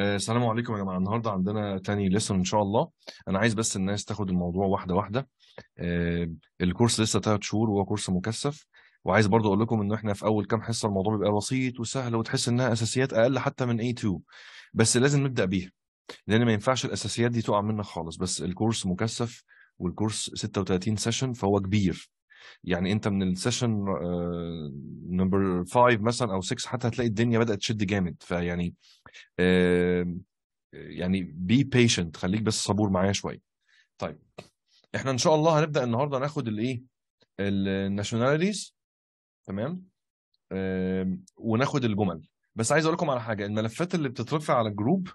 آه، السلام عليكم يا جماعه النهارده عندنا تاني لسن ان شاء الله انا عايز بس الناس تاخد الموضوع واحده واحده آه، الكورس لسه ثلاث شهور وهو كورس مكثف وعايز برضه اقول لكم ان احنا في اول كام حصه الموضوع بيبقى بسيط وسهل وتحس انها اساسيات اقل حتى من اي 2 بس لازم نبدا بيها لان ما ينفعش الاساسيات دي تقع منك خالص بس الكورس مكثف والكورس 36 سيشن فهو كبير يعني انت من السيشن نمبر 5 مثلا او 6 حتى هتلاقي الدنيا بدات تشد جامد فيعني يعني بي بيشنت خليك بس صبور معايا شويه طيب احنا ان شاء الله هنبدا النهارده ناخد الايه الناشوناليتيز تمام وناخد الجمل بس عايز اقول لكم على حاجه الملفات اللي بتترفع على الجروب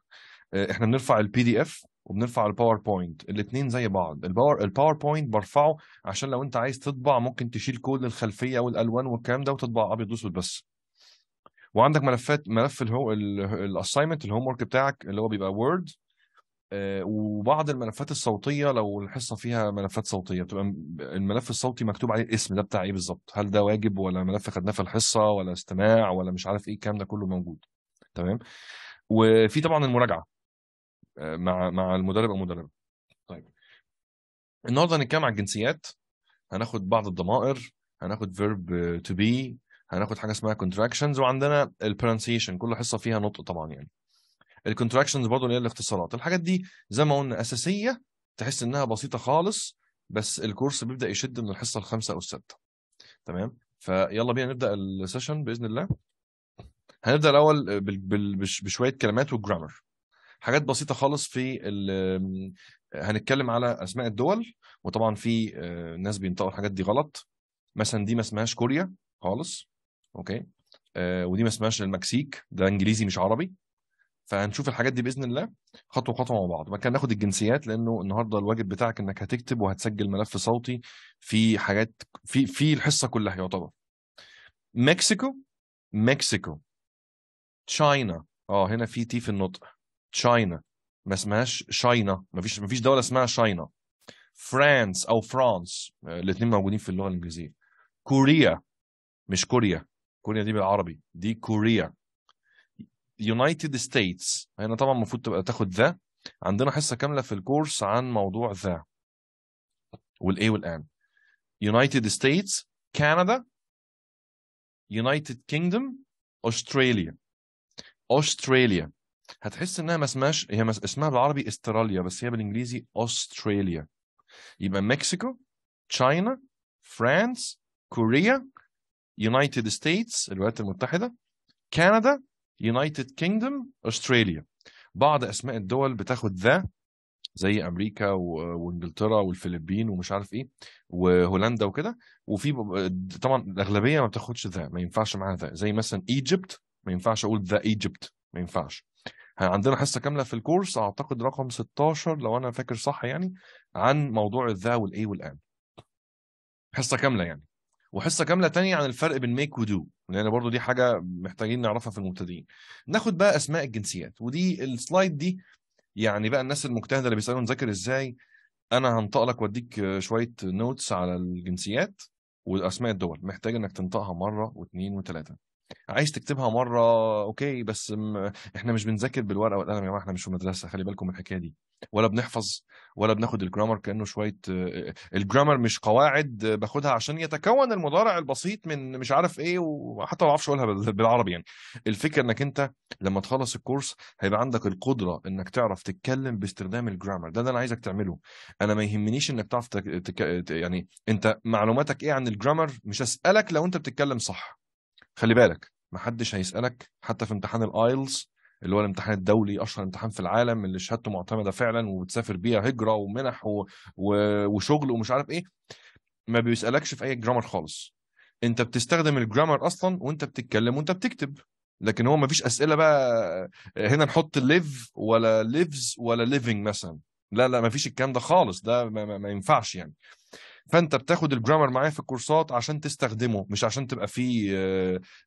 آه، احنا بنرفع البي دي اف وبنرفع الباوربوينت الاثنين زي بعض الباور الباوربوينت برفعه عشان لو انت عايز تطبع ممكن تشيل كل الخلفيه والالوان والكلام ده وتطبع ابيض واسود بس وعندك ملفات ملف الهو الاساينمنت الهوم ورك بتاعك اللي هو بيبقى وورد آه، وبعض الملفات الصوتيه لو الحصه فيها ملفات صوتيه بتبقى الملف الصوتي مكتوب عليه الاسم ده بتاع ايه بالظبط هل ده واجب ولا ملف خدناه في الحصه ولا استماع ولا مش عارف ايه الكلام ده كله موجود تمام وفي طبعا المراجعه آه، مع مع المدرب او المدربه طيب النهارده هنتكلم عن الجنسيات هناخد بعض الضمائر هناخد فيرب تو بي هناخد حاجه اسمها contractions وعندنا البرانسيشن كل حصه فيها نطق طبعا يعني الكونتراكشنز برضه اللي هي الاختصارات الحاجات دي زي ما قلنا اساسيه تحس انها بسيطه خالص بس الكورس بيبدا يشد من الحصه الخامسه او السادسه تمام فيلا بينا نبدا السيشن باذن الله هنبدا الاول بشويه كلمات والجرامر حاجات بسيطه خالص في هنتكلم على اسماء الدول وطبعا في آه، ناس بينطقوا الحاجات دي غلط مثلا دي ما اسمهاش كوريا خالص اوكي آه ودي ما اسمهاش المكسيك ده انجليزي مش عربي فهنشوف الحاجات دي باذن الله خطوه خطوه مع بعض ما كان ناخد الجنسيات لانه النهارده الواجب بتاعك انك هتكتب وهتسجل ملف صوتي في حاجات في في الحصه كلها يعتبر مكسيكو مكسيكو تشاينا اه هنا في تي في النطق تشاينا ما اسمهاش شاينا ما فيش ما فيش دوله اسمها شاينا فرانس او فرانس آه، الاثنين موجودين في اللغه الانجليزيه كوريا مش كوريا كوريا دي بالعربي دي كوريا يونايتد ستيتس هنا طبعا المفروض تبقى تاخد ذا عندنا حصه كامله في الكورس عن موضوع ذا والايه والان يونايتد ستيتس كندا يونايتد كينجدوم استراليا استراليا هتحس انها ما اسمهاش هي ما اسمها بالعربي استراليا بس هي بالانجليزي استراليا يبقى مكسيكو تشاينا فرانس كوريا يونايتد ستيتس الولايات المتحده كندا يونايتد كينجدوم استراليا بعض اسماء الدول بتاخد ذا زي امريكا وانجلترا والفلبين ومش عارف ايه وهولندا وكده وفي طبعا الاغلبيه ما بتاخدش ذا ما ينفعش معاها ذا زي مثلا ايجيبت ما ينفعش اقول ذا ايجيبت ما ينفعش عندنا حصه كامله في الكورس اعتقد رقم 16 لو انا فاكر صح يعني عن موضوع الذا والاي والان حصه كامله يعني وحصه كامله تانية عن الفرق بين ميك ودو لان برضو دي حاجه محتاجين نعرفها في المبتدئين ناخد بقى اسماء الجنسيات ودي السلايد دي يعني بقى الناس المجتهده اللي بيسالوا نذاكر ازاي انا هنطق لك واديك شويه نوتس على الجنسيات واسماء الدول محتاج انك تنطقها مره واثنين وثلاثه عايز تكتبها مره اوكي بس م... احنا مش بنذاكر بالورقه والقلم يا جماعه احنا مش في المدرسه خلي بالكم من الحكايه دي ولا بنحفظ ولا بناخد الجرامر كانه شويه آه، آه، الجرامر مش قواعد باخدها عشان يتكون المضارع البسيط من مش عارف ايه وحتى ما اعرفش اقولها بالعربي يعني الفكره انك انت لما تخلص الكورس هيبقى عندك القدره انك تعرف تتكلم باستخدام الجرامر ده اللي انا عايزك تعمله انا ما يهمنيش انك تعرف تك... تك... يعني انت معلوماتك ايه عن الجرامر مش اسالك لو انت بتتكلم صح خلي بالك ما حدش هيسالك حتى في امتحان الايلز اللي هو الامتحان الدولي اشهر امتحان في العالم اللي شهادته معتمده فعلا وبتسافر بيها هجره ومنح و... و... وشغل ومش عارف ايه ما بيسالكش في اي جرامر خالص انت بتستخدم الجرامر اصلا وانت بتتكلم وانت بتكتب لكن هو ما فيش اسئله بقى هنا نحط ليف ولا ليفز ولا ليفنج مثلا لا لا ما فيش الكلام ده خالص ده ما, ما, ما ينفعش يعني فانت بتاخد الجرامر معايا في الكورسات عشان تستخدمه مش عشان تبقى فيه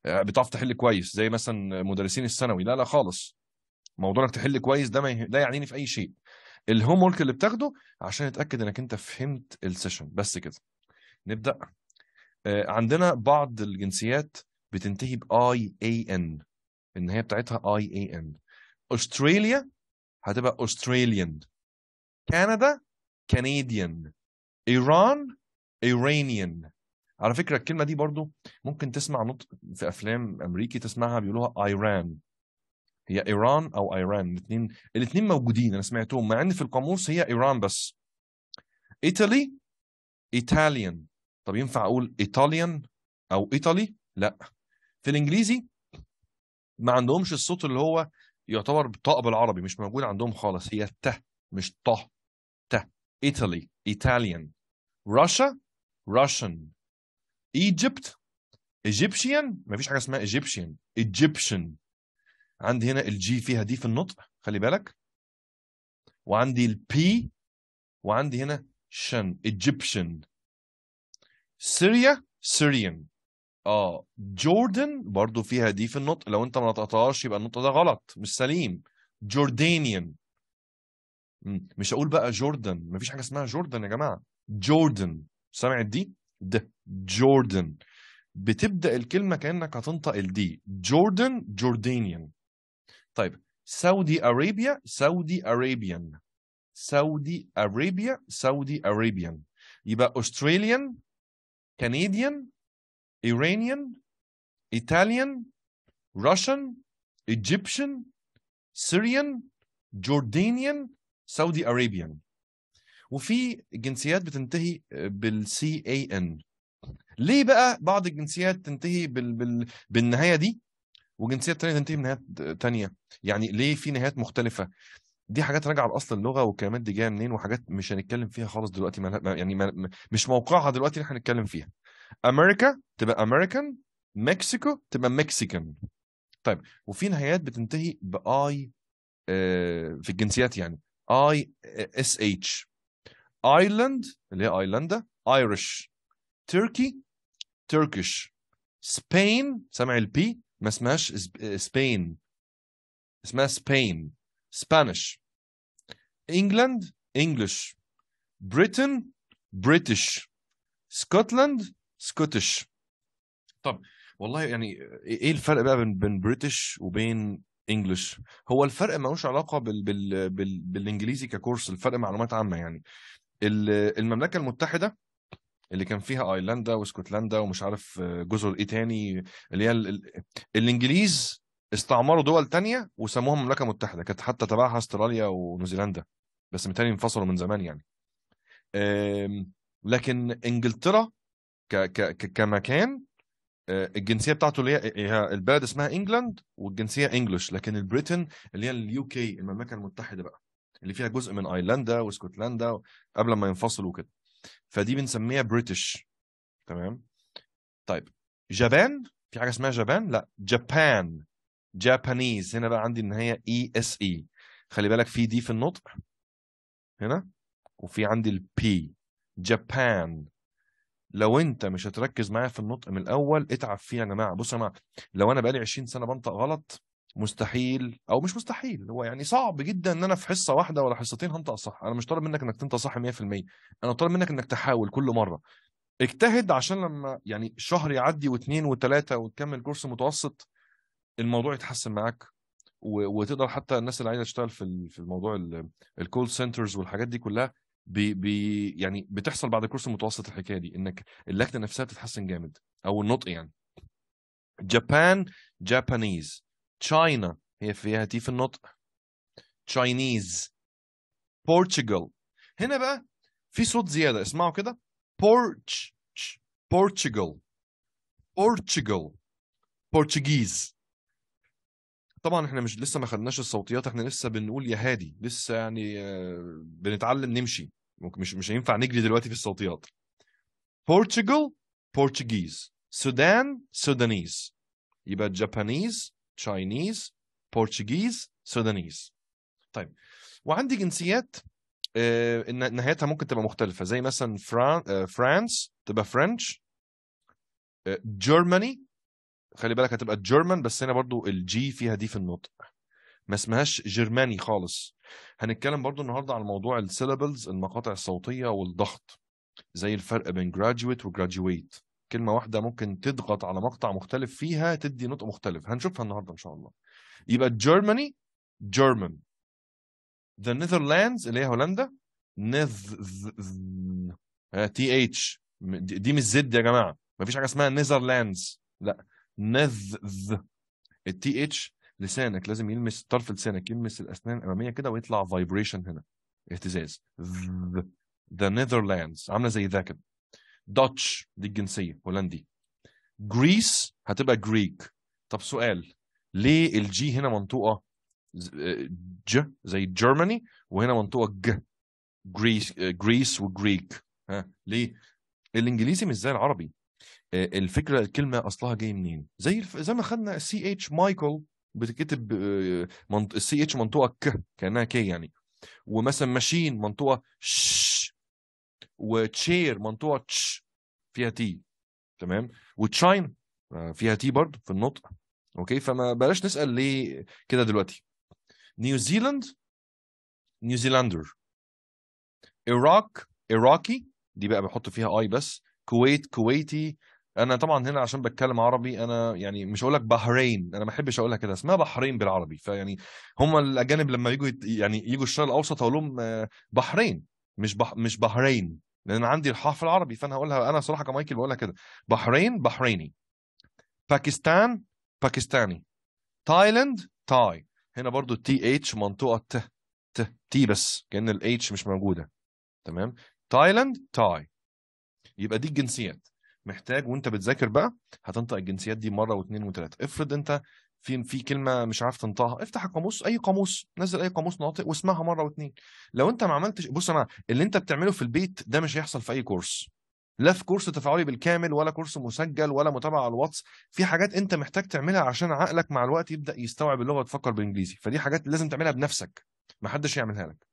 آه، بتعرف تحل كويس زي مثلا مدرسين الثانوي لا لا خالص موضوع انك تحل كويس ده ما لا يعنيني في اي شيء الهوم ورك اللي بتاخده عشان اتاكد انك انت فهمت السيشن بس كده نبدا آه، عندنا بعض الجنسيات بتنتهي ب اي اي ان النهايه بتاعتها اي اي ان استراليا هتبقى استراليان كندا كنديان ايران ايرانيان على فكره الكلمه دي برضو ممكن تسمع نطق في افلام امريكي تسمعها بيقولوها ايران هي ايران او ايران الاثنين الاثنين موجودين انا سمعتهم مع ان في القاموس هي ايران بس ايطالي ايطاليان طب ينفع اقول ايطاليان او ايطالي لا في الانجليزي ما عندهمش الصوت اللي هو يعتبر طاء بالعربي مش موجود عندهم خالص هي ت مش ط ت ايطالي ايطاليان روسيا Russian ايجيبت Egyptian ما فيش حاجه اسمها Egyptian ايجيبشن عندي هنا الجي فيها دي في النطق خلي بالك وعندي البي وعندي هنا شن ايجيبشن سوريا سوريان اه جوردن برضو فيها دي في النطق لو انت ما نطقتهاش يبقى النطق ده غلط مش سليم جوردانيان مش هقول بقى جوردن مفيش حاجه اسمها جوردن يا جماعه جوردن سامع الدي ده جوردن بتبدا الكلمه كانك هتنطق الدي جوردن جوردانيان طيب سعودي ارابيا سعودي ارابيان سعودي ارابيا سعودي ارابيان يبقى استراليان كنديان ايرانيان ايطاليان روشن ايجيبشن سيريان جوردانيان سعودي ارابيان وفي جنسيات بتنتهي بالسي اي ان ليه بقى بعض الجنسيات تنتهي بال... بال... بالنهايه دي وجنسيات تانية تنتهي بنهايات تانية يعني ليه في نهايات مختلفه دي حاجات راجعه لاصل اللغه والكلمات دي جايه منين وحاجات مش هنتكلم فيها خالص دلوقتي ما يعني ما مش موقعها دلوقتي اللي احنا هنتكلم فيها امريكا تبقى امريكان مكسيكو تبقى مكسيكان طيب وفي نهايات بتنتهي باي آه، في الجنسيات يعني اي اس اتش ايرلند اللي هي ايرلندا ايرش تركي تركيش سبين سامع البي ما اسمهاش سبين آه، اسمها سبين سبانيش انجلاند انجلش بريتن بريتش سكوتلاند سكوتش طب والله يعني آه، ايه الفرق بقى بين بريتش وبين انجلش هو الفرق ما علاقه بال... بال... بال... بالانجليزي ككورس الفرق معلومات عامه يعني المملكه المتحده اللي كان فيها ايرلندا واسكتلندا ومش عارف آه، جزر ايه تاني اللي هي الانجليز استعمروا دول تانية وسموها مملكه متحده كانت حتى تبعها استراليا ونيوزيلندا بس متهيألي انفصلوا من زمان يعني لكن انجلترا ك... ك... كمكان آه، الجنسيه بتاعته اللي آه، هي البلد اسمها انجلاند والجنسيه انجلش لكن البريتن اللي هي اليو كي المملكه المتحده بقى اللي فيها جزء من ايرلندا واسكتلندا قبل ما ينفصلوا كده فدي بنسميها بريتش تمام طيب جابان في حاجه اسمها جابان لا جابان جابانيز هنا بقى عندي ان هي اي اس اي خلي بالك في دي في النطق هنا وفي عندي البي جابان لو انت مش هتركز معايا في النطق من الاول اتعب فيه يا جماعه بصوا يا جماعه لو انا بقالي 20 سنه بنطق غلط مستحيل او مش مستحيل هو يعني صعب جدا ان انا في حصه واحده ولا حصتين هنطق صح انا مش طالب منك انك تنطق صح 100% انا طالب منك انك تحاول كل مره اجتهد عشان لما يعني شهر يعدي واثنين وثلاثه وتكمل كورس متوسط الموضوع يتحسن معاك وتقدر حتى الناس اللي عايزه تشتغل في في الموضوع الكول سنترز والحاجات دي كلها بي بي يعني بتحصل بعد الكورس المتوسط الحكايه دي انك اللكنه نفسها بتتحسن جامد او النطق يعني جابان جابانيز China هي فيها تي في النطق Chinese Portugal هنا بقى في صوت زيادة اسمعوا كده بورتش Portugal Portugal Portuguese طبعا احنا مش لسه ما خدناش الصوتيات احنا لسه بنقول يا هادي لسه يعني آه، بنتعلم نمشي ممكن مش مش هينفع نجري دلوقتي في الصوتيات Portugal Portuguese سودان سودانيز يبقى جابانيز تشاينيز بورتوجيز سودانيز طيب وعندي جنسيات آه، نهايتها ممكن تبقى مختلفه زي مثلا آه، فرانس تبقى فرنش جيرماني آه، خلي بالك هتبقى جيرمان بس هنا برضو الجي فيها دي في النطق ما اسمهاش جرماني خالص هنتكلم برضو النهارده على موضوع السيلابلز المقاطع الصوتيه والضغط زي الفرق بين graduate وجراديويت كلمه واحده ممكن تضغط على مقطع مختلف فيها تدي نطق مختلف هنشوفها النهارده ان شاء الله يبقى جيرماني جيرمان ذا نذرلاندز اللي هي هولندا نذ تي اتش دي مش زد يا جماعه مفيش حاجه اسمها نذرلاندز لا نذ التي اتش لسانك لازم يلمس طرف لسانك يلمس الاسنان الاماميه كده ويطلع فايبريشن هنا اهتزاز ذا نذرلاندز عامله زي ذا كده داتش دي الجنسيه هولندي جريس هتبقى جريك طب سؤال ليه الجي هنا منطوقه ج آه، زي جيرماني وهنا منطوقه ج جريس جريس وجريك ها ليه الانجليزي مش زي العربي آه، الفكره الكلمه اصلها جاي منين زي الف... زي ما خدنا سي اتش مايكل بتكتب السي اتش منطوقه ك كانها كي يعني ومثلا ماشين منطوقه ش وتشير منطوعة تش فيها تي تمام وتشاين آه، فيها تي برضه في النطق اوكي فما بلاش نسال ليه كده دلوقتي نيوزيلاند نيوزيلاندر العراق عراقي دي بقى بحط فيها اي بس كويت كويتي انا طبعا هنا عشان بتكلم عربي انا يعني مش هقول لك بحرين انا ما بحبش اقولها كده اسمها بحرين بالعربي فيعني هم الاجانب لما يجوا يعني يجوا الشرق الاوسط اقول لهم آه، بحرين مش بح... مش بحرين لان عندي الحرف العربي فانا هقولها انا صراحه كمايكل بقولها كده بحرين بحريني باكستان باكستاني تايلاند تاي هنا برضو التي اتش منطقه ت ت تي بس كان الاتش مش موجوده تمام تايلاند تاي يبقى دي الجنسيات محتاج وانت بتذاكر بقى هتنطق الجنسيات دي مره واثنين وثلاثه افرض انت في في كلمه مش عارف تنطقها افتح القاموس اي قاموس نزل اي قاموس ناطق واسمعها مره واثنين لو انت ما عملتش بص انا اللي انت بتعمله في البيت ده مش هيحصل في اي كورس لا في كورس تفاعلي بالكامل ولا كورس مسجل ولا متابعه على الواتس في حاجات انت محتاج تعملها عشان عقلك مع الوقت يبدا يستوعب اللغه وتفكر بالانجليزي فدي حاجات لازم تعملها بنفسك ما حدش يعملها لك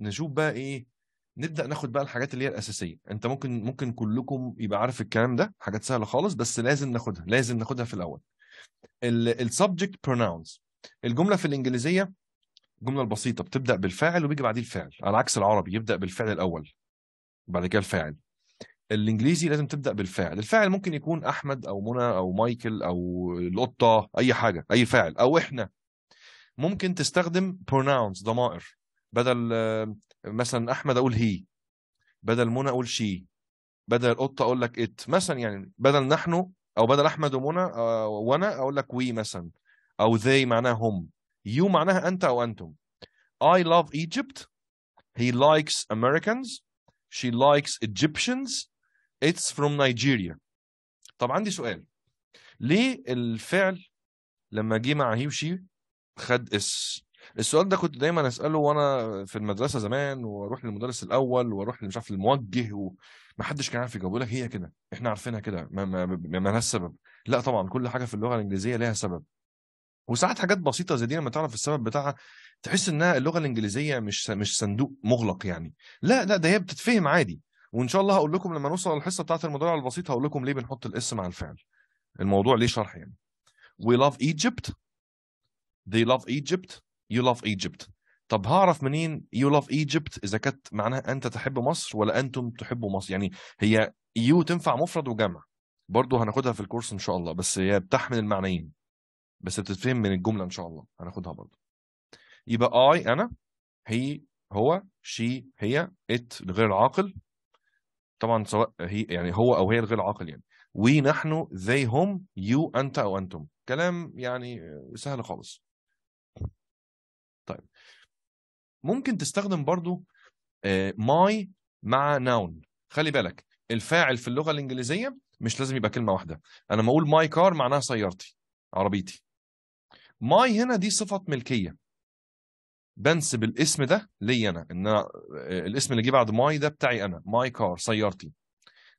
نشوف بقى ايه نبدا ناخد بقى الحاجات اللي هي الاساسيه انت ممكن ممكن كلكم يبقى عارف الكلام ده حاجات سهله خالص بس لازم ناخدها لازم ناخدها في الاول السبجكت بروناونز الجمله في الانجليزيه الجمله البسيطه بتبدا بالفاعل وبيجي بعديه الفعل على عكس العربي يبدا بالفعل الاول بعد كده الفاعل الانجليزي لازم تبدا بالفاعل الفاعل ممكن يكون احمد او منى او مايكل او القطه اي حاجه اي فاعل او احنا ممكن تستخدم pronouns ضمائر بدل مثلا احمد اقول هي بدل منى اقول شي بدل القطه اقول لك ات مثلا يعني بدل نحن او بدل احمد ومنى آه، وانا اقول لك وي مثلا او ذي معناها هم يو معناها انت او انتم I love Egypt he likes Americans she likes Egyptians it's from Nigeria طب عندي سؤال ليه الفعل لما جه مع هي وشي خد اس السؤال ده كنت دايما اساله وانا في المدرسه زمان واروح للمدرس الاول واروح مش عارف للموجه ومحدش كان عارف يجاوب لك هي كده احنا عارفينها كده ما, ما, ما, لهاش سبب لا طبعا كل حاجه في اللغه الانجليزيه لها سبب وساعات حاجات بسيطه زي دي لما تعرف السبب بتاعها تحس انها اللغه الانجليزيه مش مش صندوق مغلق يعني لا لا ده هي بتتفهم عادي وان شاء الله هقول لكم لما نوصل للحصه بتاعه المضارع البسيط هقول لكم ليه بنحط الاس مع الفعل الموضوع ليه شرح يعني we love Egypt they love Egypt يو لاف ايجيبت طب هعرف منين يو لاف ايجيبت اذا كانت معناها انت تحب مصر ولا انتم تحبوا مصر يعني هي يو تنفع مفرد وجمع برضه هناخدها في الكورس ان شاء الله بس هي بتحمل المعنيين بس بتتفهم من الجمله ان شاء الله هناخدها برضه يبقى اي انا هي هو شي هي ات الغير العاقل طبعا سواء هي يعني هو او هي الغير عاقل يعني وي نحن ذي هم يو انت او انتم كلام يعني سهل خالص طيب ممكن تستخدم برضو ماي آه، مع ناون خلي بالك الفاعل في اللغه الانجليزيه مش لازم يبقى كلمه واحده انا ما اقول ماي كار معناها سيارتي عربيتي ماي هنا دي صفه ملكيه بنسب الاسم ده لي انا ان أنا آه، الاسم اللي جه بعد ماي ده بتاعي انا ماي كار سيارتي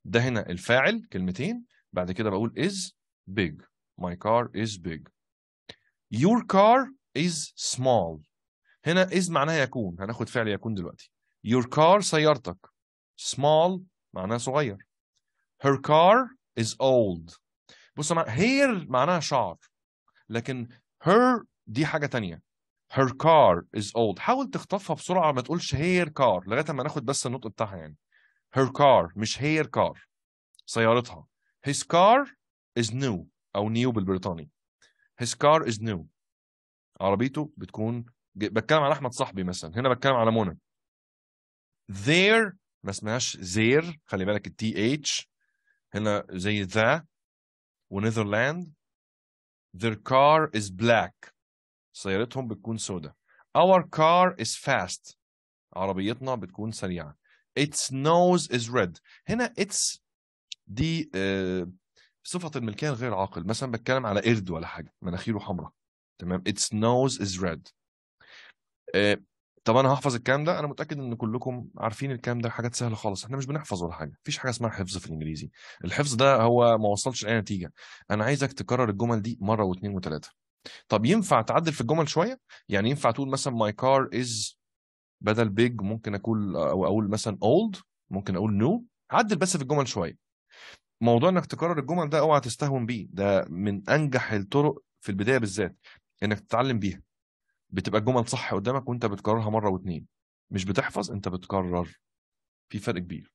ده هنا الفاعل كلمتين بعد كده بقول is big my car is big your car is small هنا إذ معناها يكون هناخد فعل يكون دلوقتي your car سيارتك small معناها صغير her car is old بص معناها hair معناها شعر لكن her دي حاجة تانية her car is old حاول تخطفها بسرعة ما تقولش hair car لغاية ما ناخد بس النطق بتاعها يعني her car مش hair car سيارتها his car is new أو new بالبريطاني his car is new عربيته بتكون بتكلم على احمد صاحبي مثلا هنا بتكلم على منى there ما اسمهاش زير خلي بالك التي اتش هنا زي ذا ونذرلاند their car is black سيارتهم بتكون سوداء our car is fast عربيتنا بتكون سريعه its nose is red هنا its دي آه، صفه الملكيه الغير عاقل مثلا بتكلم على قرد ولا حاجه مناخيره حمراء تمام its nose is red آه، طب انا هحفظ الكلام ده انا متاكد ان كلكم عارفين الكلام ده حاجات سهله خالص احنا مش بنحفظ ولا حاجه مفيش حاجه اسمها حفظ في الانجليزي الحفظ ده هو ما وصلش لاي نتيجه انا عايزك تكرر الجمل دي مره واثنين وثلاثه طب ينفع تعدل في الجمل شويه يعني ينفع تقول مثلا ماي كار از بدل بيج ممكن اقول او اقول مثلا اولد ممكن اقول نو عدل بس في الجمل شويه موضوع انك تكرر الجمل ده اوعى تستهون بيه ده من انجح الطرق في البدايه بالذات انك تتعلم بيها بتبقى الجمل صح قدامك وانت بتكررها مره واتنين مش بتحفظ انت بتكرر في فرق كبير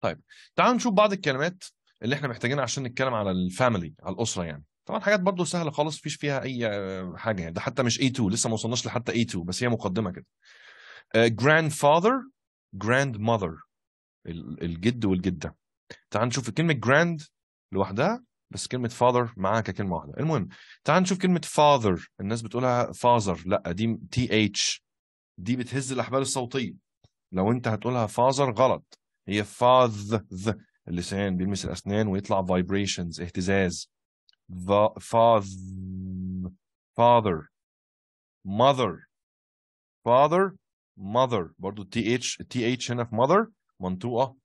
طيب تعالوا نشوف بعض الكلمات اللي احنا محتاجينها عشان نتكلم على الفاميلي على الاسره يعني طبعا حاجات برضو سهله خالص مفيش فيها اي حاجه يعني ده حتى مش A2 لسه ما وصلناش لحتى A2 بس هي مقدمه كده uh, grandfather grandmother الجد والجده تعال نشوف كلمه جراند لوحدها بس كلمة father معاها ككلمة واحدة المهم تعال نشوف كلمة father الناس بتقولها father لا دي تي اتش دي بتهز الأحبال الصوتية لو أنت هتقولها father غلط هي فاذ اللسان بيلمس الأسنان ويطلع vibrations اهتزاز فاذ father mother father mother برضو التي اتش اتش هنا في mother منطوقة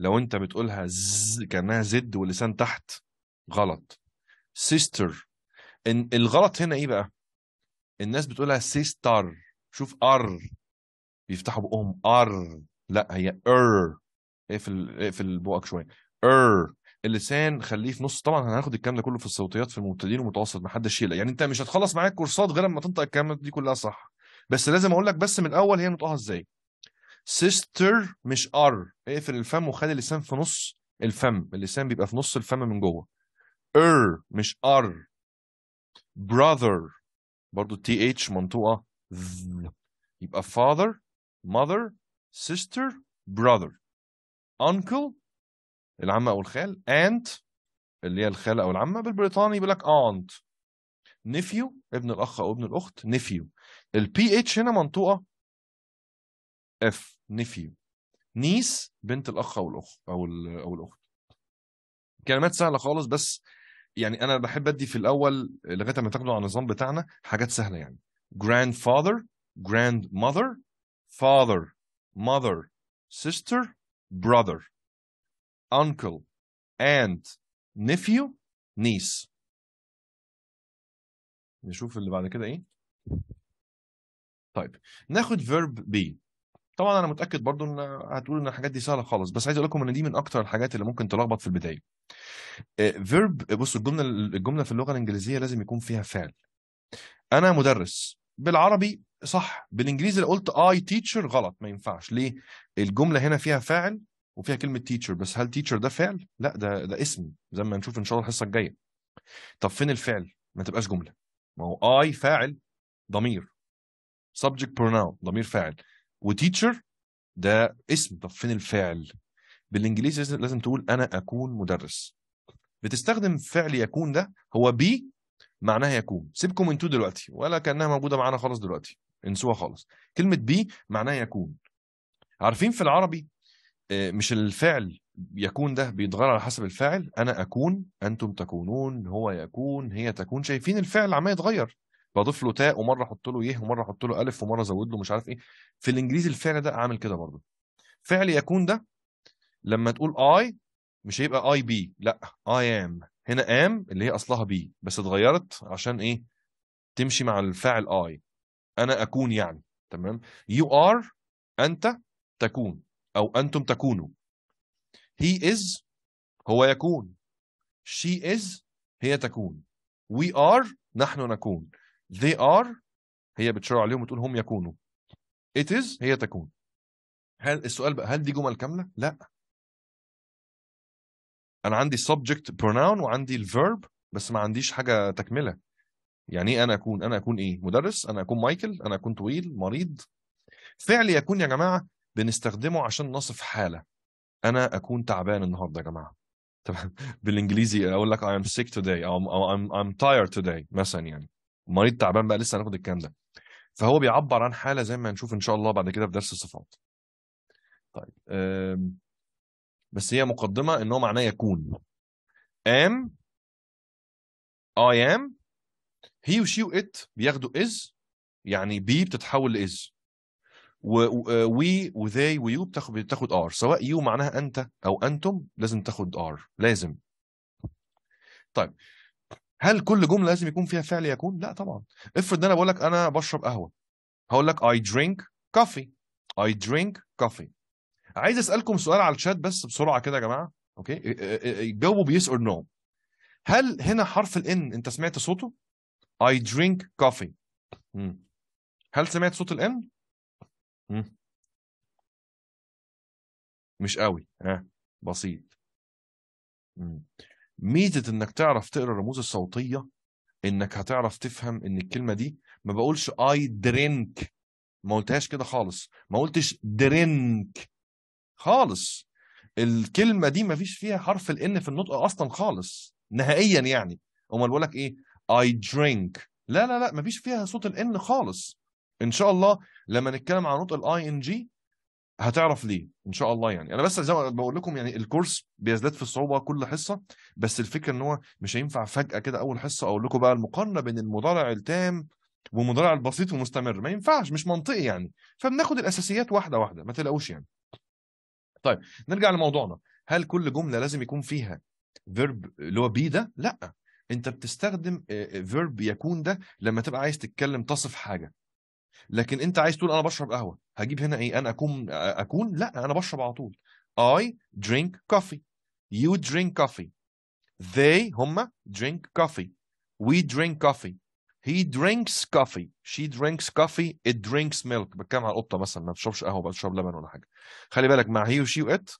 لو انت بتقولها ز كانها زد واللسان تحت غلط سيستر ان الغلط هنا ايه بقى الناس بتقولها سيستر شوف ار بيفتحوا بقهم ار لا هي ار er. اقفل اقفل بقك شويه ار er. اللسان خليه في نص طبعا هناخد الكلام ده كله في الصوتيات في المبتدئين والمتوسط ما حدش يقلق يعني انت مش هتخلص معاك كورسات غير لما تنطق الكلمات دي كلها صح بس لازم اقول لك بس من الاول هي نطقها ازاي سيستر مش ار اقفل الفم وخلي اللسان في نص الفم اللسان بيبقى في نص الفم من جوه ار er مش ار براذر برضو تي اتش منطوقه ذ يبقى father mother sister brother uncle العمة أو الخال aunt اللي هي الخالة أو العمة بالبريطاني بيقول لك aunt nephew ابن الأخ أو ابن الأخت nephew ال PH هنا منطوقة اف نفيو نيس بنت الاخ او الاخ او او الاخت كلمات سهله خالص بس يعني انا بحب ادي في الاول لغايه ما تاخدوا على النظام بتاعنا حاجات سهله يعني جراند جراند ماذر فاذر ماذر سيستر براذر انكل اند نيفيو نيس نشوف اللي بعد كده ايه طيب ناخد فيرب بي طبعا انا متاكد برضو ان هتقول ان الحاجات دي سهله خالص بس عايز اقول لكم ان دي من اكتر الحاجات اللي ممكن تلخبط في البدايه فيرب آه، بصوا الجمله الجمله في اللغه الانجليزيه لازم يكون فيها فعل انا مدرس بالعربي صح بالانجليزي لو قلت اي تيتشر غلط ما ينفعش ليه الجمله هنا فيها فاعل وفيها كلمه تيتشر بس هل تيتشر ده فعل لا ده ده اسم زي ما هنشوف ان شاء الله الحصه الجايه طب فين الفعل ما تبقاش جمله ما هو اي فاعل ضمير subject pronoun ضمير فاعل وتيتشر ده اسم طب فين الفعل بالانجليزي لازم تقول انا اكون مدرس بتستخدم فعل يكون ده هو بي معناها يكون سيبكم انتوا دلوقتي ولا كانها موجوده معانا خالص دلوقتي انسوها خالص كلمه بي معناها يكون عارفين في العربي آه، مش الفعل يكون ده بيتغير على حسب الفاعل انا اكون انتم تكونون هو يكون هي تكون شايفين الفعل عمال يتغير بضيف له تاء ومره احط له يه ومره احط له الف ومره ازود له مش عارف ايه في الانجليزي الفعل ده عامل كده برضه فعل يكون ده لما تقول اي مش هيبقى اي بي لا اي ام هنا ام اللي هي اصلها بي بس اتغيرت عشان ايه تمشي مع الفاعل اي انا اكون يعني تمام يو ار انت تكون او انتم تكونوا هي از هو يكون شي از هي تكون وي ار نحن نكون they are هي بتشير عليهم وتقول هم يكونوا it is هي تكون هل السؤال بقى هل دي جمل كامله لا انا عندي subject pronoun وعندي الفيرب بس ما عنديش حاجه تكمله يعني ايه انا اكون انا اكون ايه مدرس انا اكون مايكل انا اكون طويل مريض فعل يكون يا جماعه بنستخدمه عشان نصف حاله انا اكون تعبان النهارده يا جماعه تمام بالانجليزي اقول لك I am sick today او I'm, I'm tired today مثلا يعني مريض تعبان بقى لسه هناخد الكلام ده فهو بيعبر عن حاله زي ما هنشوف ان شاء الله بعد كده في درس الصفات طيب بس هي مقدمه ان هو معناه يكون ام اي ام هي وشي وات بياخدوا از يعني بي بتتحول لإز وي وذي ويو بتاخد بتاخد ار سواء يو معناها انت او انتم لازم تاخد ار لازم طيب هل كل جمله لازم يكون فيها فعل يكون؟ لا طبعا افرض ان انا بقول لك انا بشرب قهوه هقول لك I drink coffee I drink coffee عايز اسالكم سؤال على الشات بس بسرعه كده يا جماعه اوكي إيه، إيه، إيه، جاوبوا بيس اور نو هل هنا حرف الان انت سمعت صوته؟ I drink coffee هل سمعت صوت الان؟ مش قوي ها بسيط مم. ميزه انك تعرف تقرا الرموز الصوتيه انك هتعرف تفهم ان الكلمه دي ما بقولش اي درينك ما قلتهاش كده خالص ما قلتش درينك خالص الكلمه دي ما فيش فيها حرف الان في النطق اصلا خالص نهائيا يعني امال بقول لك ايه اي درينك لا لا لا ما فيش فيها صوت الان خالص ان شاء الله لما نتكلم عن نطق الاي ان جي هتعرف ليه ان شاء الله يعني انا بس زي ما بقول لكم يعني الكورس بيزداد في الصعوبه كل حصه بس الفكره ان هو مش هينفع فجاه كده اول حصه اقول لكم بقى المقارنه بين المضارع التام والمضارع البسيط ومستمر ما ينفعش مش منطقي يعني فبناخد الاساسيات واحده واحده ما تقلقوش يعني طيب نرجع لموضوعنا هل كل جمله لازم يكون فيها فيرب اللي هو بي ده لا انت بتستخدم فيرب يكون ده لما تبقى عايز تتكلم تصف حاجه لكن انت عايز تقول انا بشرب قهوه هجيب هنا ايه انا اكون اكون لا انا بشرب على طول اي درينك كوفي يو درينك كوفي they هما drink coffee we drink coffee he drinks coffee she drinks coffee it drinks milk بتكلم على القطه مثلا ما بتشربش قهوه بتشرب لبن ولا حاجه خلي بالك مع هي وشي وات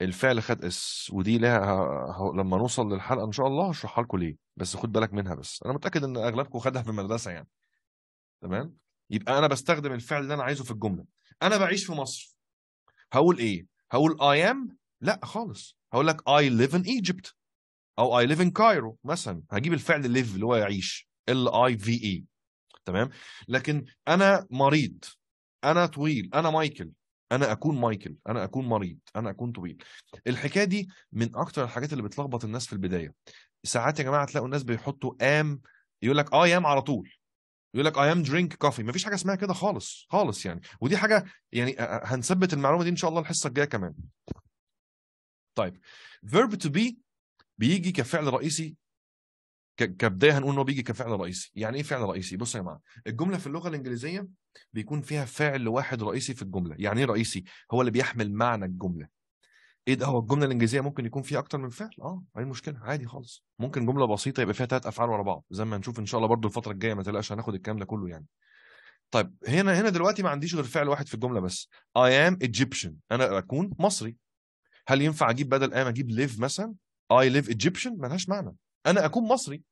الفعل خد اس ودي لها لما نوصل للحلقه ان شاء الله هشرحها لكم ليه بس خد بالك منها بس انا متاكد ان اغلبكم خدها في المدرسه يعني تمام يبقى انا بستخدم الفعل اللي انا عايزه في الجمله انا بعيش في مصر هقول ايه هقول اي ام لا خالص هقول لك اي ليف ان ايجيبت او اي ليف ان كايرو مثلا هجيب الفعل ليف اللي هو يعيش ال اي في اي تمام لكن انا مريض انا طويل انا مايكل انا اكون مايكل انا اكون مريض انا اكون طويل الحكايه دي من اكتر الحاجات اللي بتلخبط الناس في البدايه ساعات يا جماعه تلاقوا الناس بيحطوا ام يقول لك اه يام على طول يقول لك اي ام درينك كوفي مفيش حاجه اسمها كده خالص خالص يعني ودي حاجه يعني آه، آه، هنثبت المعلومه دي ان شاء الله الحصه الجايه كمان طيب فيرب تو بي بيجي كفعل رئيسي كبدايه هنقول ان هو بيجي كفعل رئيسي يعني ايه فعل رئيسي بصوا يا جماعه الجمله في اللغه الانجليزيه بيكون فيها فعل واحد رئيسي في الجمله يعني ايه رئيسي هو اللي بيحمل معنى الجمله ايه ده هو الجمله الانجليزيه ممكن يكون فيها اكتر من فعل اه ايه المشكله عادي خالص ممكن جمله بسيطه يبقى فيها ثلاث افعال ورا بعض زي ما هنشوف ان شاء الله برضو الفتره الجايه ما تقلقش هناخد الكلام ده كله يعني طيب هنا هنا دلوقتي ما عنديش غير فعل واحد في الجمله بس اي ام ايجيبشن انا اكون مصري هل ينفع اجيب بدل ام اجيب ليف مثلا ليف ايجيبشن ما ملهاش معنى انا اكون مصري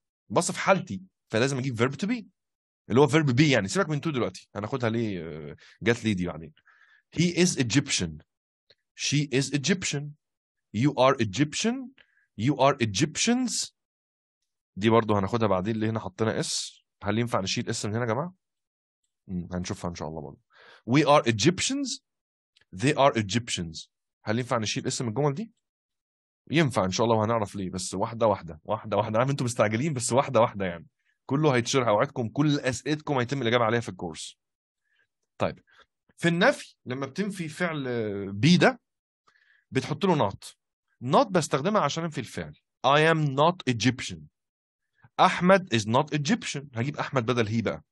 في حالتي فلازم اجيب فيرب تو بي اللي هو فيرب بي يعني سيبك من تو دلوقتي هناخدها ليه آه، جات لي دي بعدين هي از ايجيبشن She is Egyptian. You are Egyptian. You are Egyptians. دي برضو هناخدها بعدين اللي هنا حطينا اس هل ينفع نشيل اس من هنا يا جماعه؟ هنشوفها ان شاء الله برضو. We are Egyptians. They are Egyptians. هل ينفع نشيل اس من الجمل دي؟ ينفع ان شاء الله وهنعرف ليه بس واحده واحده واحده واحده عارف انتم مستعجلين بس واحده واحده يعني كله هيتشرح اوعدكم كل اسئلتكم هيتم الاجابه عليها في الكورس. طيب في النفي لما بتنفي فعل بي ده بتحط له not not بستخدمها عشان في الفعل I am not Egyptian احمد is not Egyptian هجيب احمد بدل هي بقى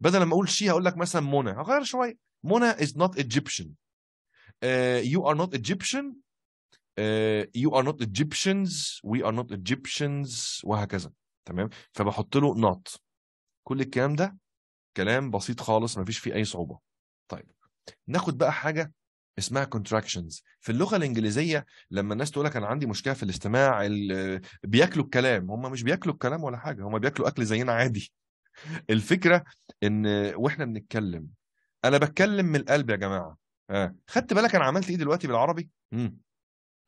بدل ما اقول شي هقول لك مثلا منى هغير شويه منى is not Egyptian uh, you are not Egyptian uh, you are not Egyptians we are not Egyptians وهكذا تمام فبحط له not كل الكلام ده كلام بسيط خالص ما فيش فيه اي صعوبه طيب ناخد بقى حاجه اسمها contractions في اللغه الانجليزيه لما الناس تقول لك انا عندي مشكله في الاستماع بياكلوا الكلام هم مش بياكلوا الكلام ولا حاجه هم بياكلوا اكل زينا عادي الفكره ان واحنا بنتكلم انا بتكلم من القلب يا جماعه آه. خدت بالك انا عملت ايه دلوقتي بالعربي مم.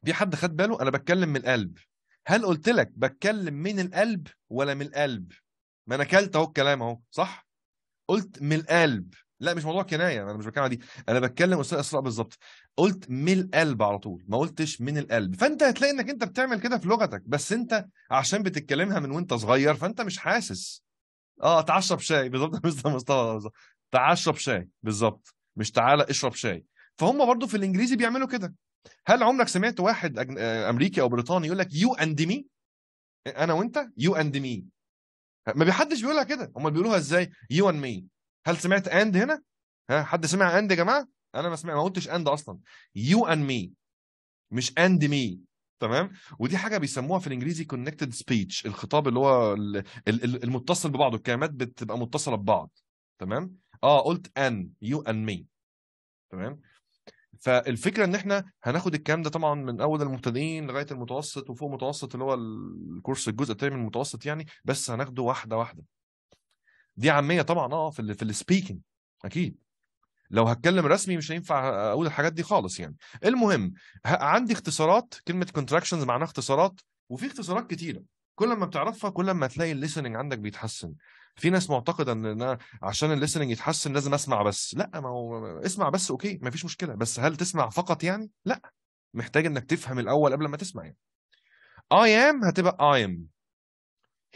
في حد خد باله انا بتكلم من القلب هل قلت لك بتكلم من القلب ولا من القلب ما انا كلت اهو الكلام اهو صح قلت من القلب لا مش موضوع كنايه انا مش بتكلم على دي انا بتكلم استاذ اسراء بالظبط قلت من القلب على طول ما قلتش من القلب فانت هتلاقي انك انت بتعمل كده في لغتك بس انت عشان بتتكلمها من وانت صغير فانت مش حاسس اه تعشرب شاي بالظبط مستر مصطفى تعشرب شاي بالظبط مش تعالى اشرب شاي فهم برضو في الانجليزي بيعملوا كده هل عمرك سمعت واحد آه، امريكي او بريطاني يقول لك يو اند مي انا وانت يو اند مي ما بيحدش بيقولها كده هم بيقولوها ازاي يو اند مي هل سمعت اند هنا؟ ها حد سمع اند يا جماعه؟ انا ما سمعت ما قلتش اند اصلا يو اند مي مش اند مي تمام ودي حاجه بيسموها في الانجليزي كونكتد سبيتش الخطاب اللي هو المتصل ببعضه الكلمات بتبقى متصله ببعض تمام اه قلت ان يو اند مي تمام فالفكره ان احنا هناخد الكلام ده طبعا من اول المبتدئين لغايه المتوسط وفوق المتوسط اللي هو الكورس الجزء الثاني من المتوسط يعني بس هناخده واحده واحده دي عاميه طبعا اه في الـ في السبيكنج اكيد لو هتكلم رسمي مش هينفع اقول الحاجات دي خالص يعني المهم عندي اختصارات كلمه كونتراكشنز معناها اختصارات وفي اختصارات كتيره كل ما بتعرفها كل ما تلاقي الليسننج عندك بيتحسن في ناس معتقده ان انا عشان الليسننج يتحسن لازم اسمع بس لا ما هو اسمع بس اوكي ما فيش مشكله بس هل تسمع فقط يعني لا محتاج انك تفهم الاول قبل ما تسمع يعني I am هتبقى I am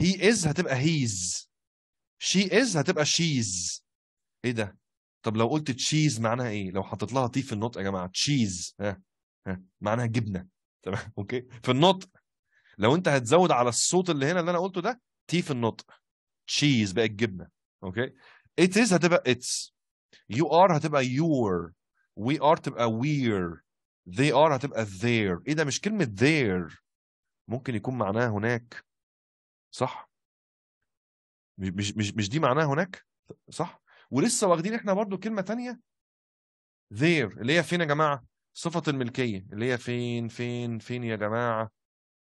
he is هتبقى he's شي از هتبقى شيز ايه ده طب لو قلت تشيز معناها ايه لو حطيت لها تي في النطق يا جماعه تشيز ها ها معناها جبنه تمام اوكي في النطق لو انت هتزود على الصوت اللي هنا اللي انا قلته ده تي في النطق تشيز بقت جبنه اوكي ات از هتبقى اتس يو ار هتبقى يور وي ار تبقى وير they are هتبقى there ايه ده مش كلمه there ممكن يكون معناها هناك صح مش مش مش دي معناها هناك صح ولسه واخدين احنا برضو كلمه تانية ذير اللي هي فين يا جماعه صفه الملكيه اللي هي فين فين فين يا جماعه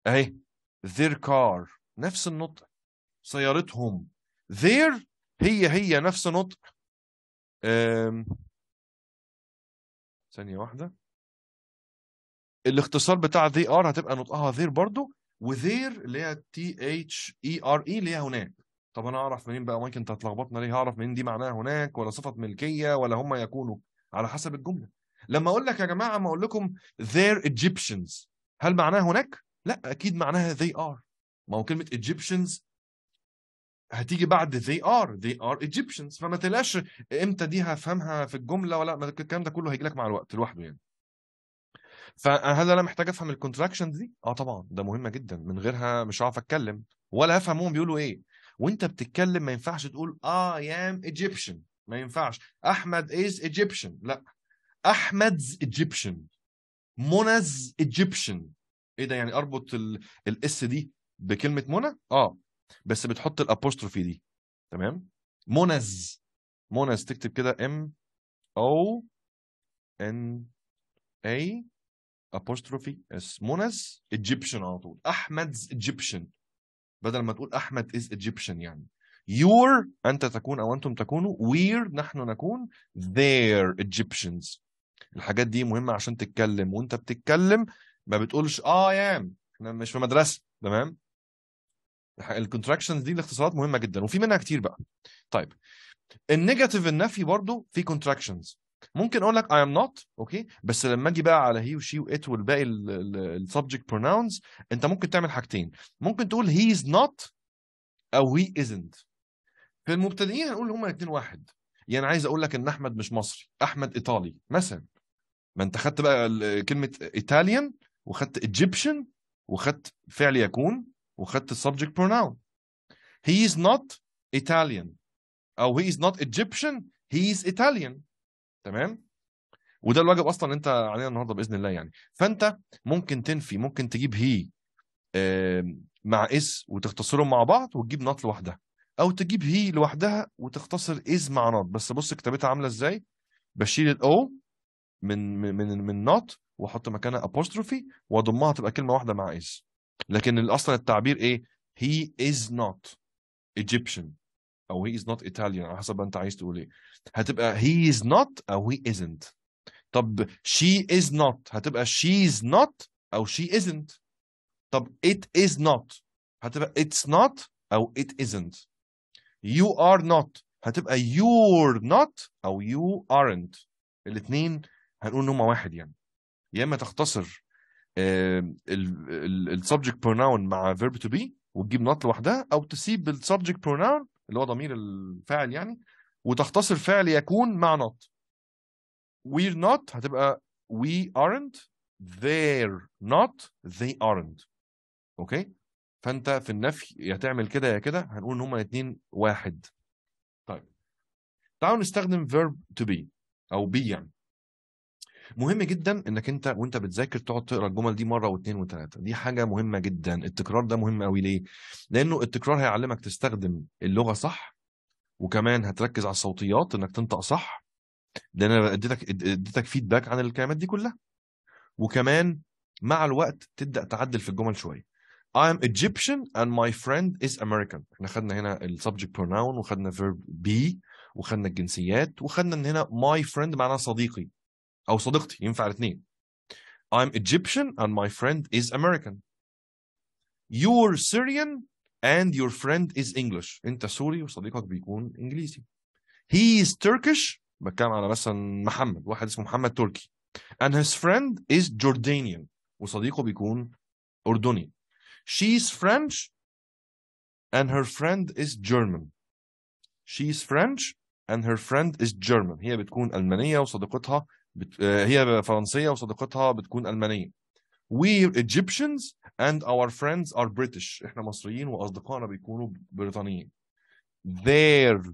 اهي their car نفس النطق سيارتهم their هي هي نفس نطق أم... ثانيه واحده الاختصار بتاع they are هتبقى نطقها there برضو وذير اللي هي تي اتش اي ار اي اللي هي هناك طب انا اعرف منين بقى ممكن انت هتلخبطنا ليه هعرف منين دي معناها هناك ولا صفه ملكيه ولا هم يكونوا على حسب الجمله لما اقول لك يا جماعه ما اقول لكم ذير Egyptians هل معناها هناك لا اكيد معناها they are ما هو كلمه Egyptians هتيجي بعد they are they are Egyptians فما تلاش امتى دي هفهمها في الجمله ولا الكلام ده كله هيجي لك مع الوقت لوحده يعني فهل انا محتاج افهم الكونتراكشن دي اه طبعا ده مهمه جدا من غيرها مش هعرف اتكلم ولا افهم هم بيقولوا ايه وانت بتتكلم ما ينفعش تقول اه ام ايجيبشن ما ينفعش احمد از ايجيبشن لا احمدز ايجيبشن منز ايجيبشن ايه ده يعني اربط الاس دي بكلمه منى اه بس بتحط الابوستروفي دي تمام منز منز تكتب كده ام او ان اي ابوستروفي اس منز ايجيبشن على طول احمدز ايجيبشن بدل ما تقول احمد از ايجيبشن يعني يور انت تكون او انتم تكونوا وير نحن نكون ذير ايجيبشنز الحاجات دي مهمه عشان تتكلم وانت بتتكلم ما بتقولش اه ام احنا مش في مدرسه تمام الكونتراكشنز دي الاختصارات مهمه جدا وفي منها كتير بقى طيب النيجاتيف النفي برضو في كونتراكشنز ممكن اقول لك اي ام نوت اوكي بس لما اجي بقى على هي وشي وات والباقي السبجكت بروناونز انت ممكن تعمل حاجتين ممكن تقول هي از نوت او هي ازنت في المبتدئين هنقول هما الاثنين واحد يعني عايز اقول لك ان احمد مش مصري احمد ايطالي مثلا ما انت خدت بقى كلمه ايطاليان وخدت ايجيبشن وخدت فعل يكون وخدت السبجكت بروناون هي از نوت ايطاليان او هي از نوت ايجيبشن هي از ايطاليان تمام وده الواجب اصلا انت علينا النهارده باذن الله يعني فانت ممكن تنفي ممكن تجيب هي مع اس وتختصرهم مع بعض وتجيب نط لوحدها او تجيب هي لوحدها وتختصر از مع نوت بس بص كتابتها عامله ازاي بشيل الاو من من من نوت واحط مكانها ابوستروفي واضمها تبقى كلمه واحده مع از لكن اصلا التعبير ايه هي از نوت ايجيبشن او هي از نوت ايطاليان على حسب انت عايز تقول ايه هتبقى هي از نوت او هي ازنت طب شي از نوت هتبقى شي از نوت او شي ازنت طب ات از نوت هتبقى اتس نوت او ات ازنت يو ار نوت هتبقى يور نوت او يو ارنت الاثنين هنقول ان هما واحد يعني يا اما تختصر السبجكت pronoun مع verb to be وتجيب not لوحدها او تسيب السبجكت pronoun اللي هو ضمير الفاعل يعني وتختصر فعل يكون مع not we're not هتبقى we aren't they're not they aren't اوكي فانت في النفي يا تعمل كده يا كده هنقول ان هما الاثنين واحد طيب تعالوا نستخدم verb to be او be يعني مهم جدا انك انت وانت بتذاكر تقعد تقرا الجمل دي مره واثنين وثلاثه دي حاجه مهمه جدا التكرار ده مهم قوي ليه لانه التكرار هيعلمك تستخدم اللغه صح وكمان هتركز على الصوتيات انك تنطق صح لان انا اديتك اديتك فيدباك عن الكلمات دي كلها وكمان مع الوقت تبدا تعدل في الجمل شويه I am Egyptian and my friend is American احنا خدنا هنا السبجكت pronoun وخدنا verb be وخدنا الجنسيات وخدنا ان هنا my friend معناه صديقي او صديقتي ينفع الاثنين I'm Egyptian and my friend is American You're Syrian and your friend is English انت سوري وصديقك بيكون انجليزي He is Turkish بتكلم على مثلا محمد واحد اسمه محمد تركي and his friend is Jordanian وصديقه بيكون أردني she is French and her friend is German she is French and her friend is German هي بتكون ألمانية وصديقتها بت... آه، هي فرنسيه وصديقتها بتكون المانيه we ايجيبشنز اند اور فريندز ار بريتش احنا مصريين واصدقائنا بيكونوا بريطانيين their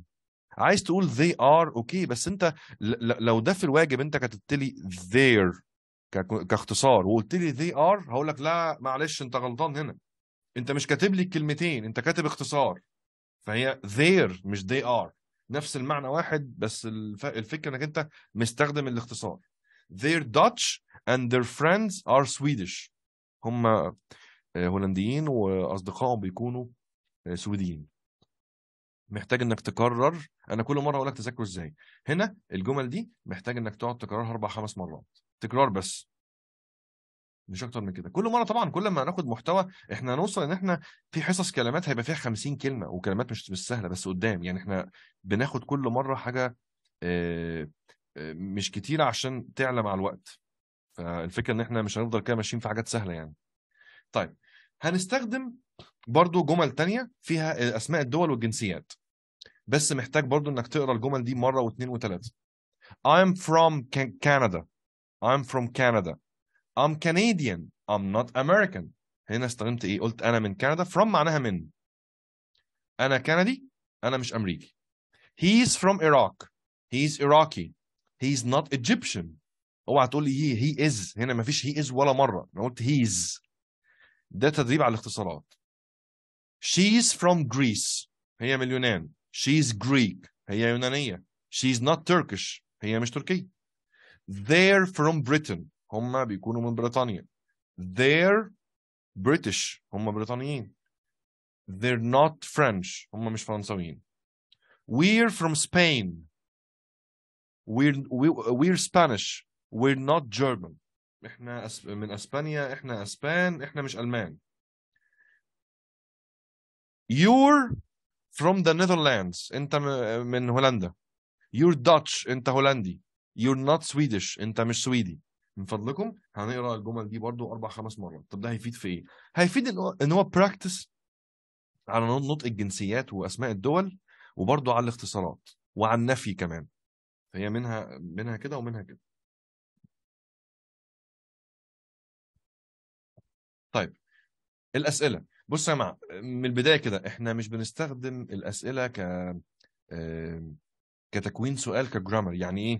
عايز تقول they are اوكي okay. بس انت لو ده في الواجب انت كتبت لي their كاختصار وقلت لي they are هقول لك لا معلش انت غلطان هنا انت مش كاتب لي الكلمتين انت كاتب اختصار فهي their مش they are نفس المعنى واحد بس الفكره انك انت مستخدم الاختصار their Dutch and their friends are Swedish هم آه، هولنديين واصدقائهم بيكونوا آه، سويديين محتاج انك تكرر انا كل مره اقول لك تذاكره ازاي هنا الجمل دي محتاج انك تقعد تكررها اربع خمس مرات تكرار بس مش اكتر من كده كل مره طبعا كل ما هناخد محتوى احنا هنوصل ان احنا في حصص كلمات هيبقى فيها 50 كلمه وكلمات مش مش سهله بس قدام يعني احنا بناخد كل مره حاجه آه، آه، مش كتيره عشان تعلى مع الوقت فالفكره ان احنا مش هنفضل كده ماشيين في حاجات سهله يعني طيب هنستخدم برضو جمل تانية فيها اسماء الدول والجنسيات بس محتاج برضو انك تقرا الجمل دي مره واثنين وثلاثه I'm from Canada I'm from Canada I'm Canadian I'm not American هنا استخدمت ايه قلت انا من كندا from معناها من انا كندي انا مش امريكي he's from Iraq he's Iraqi he's not Egyptian اوعى تقول لي هي هي از هنا ما فيش هي از ولا مره انا قلت هيز ده تدريب على الاختصارات she's from Greece هي من اليونان she's Greek هي يونانيه she's not Turkish هي مش تركيه they're from Britain هم بيكونوا من بريطانيا they're British هم بريطانيين they're not French هم مش we're from Spain we're we, we're Spanish we're not German احنا من اسبانيا احنا اسبان احنا مش المان you're from the Netherlands انت من هولندا you're Dutch انت هولندي you're not Swedish انت مش سويدي من فضلكم هنقرا الجمل دي برضو اربع خمس مرات طب ده هيفيد في ايه؟ هيفيد ان هو براكتس على نطق الجنسيات واسماء الدول وبرضو على الاختصارات وعلى النفي كمان فهي منها منها كده ومنها كده طيب الاسئله بصوا يا جماعه من البدايه كده احنا مش بنستخدم الاسئله ك كتكوين سؤال كجرامر يعني ايه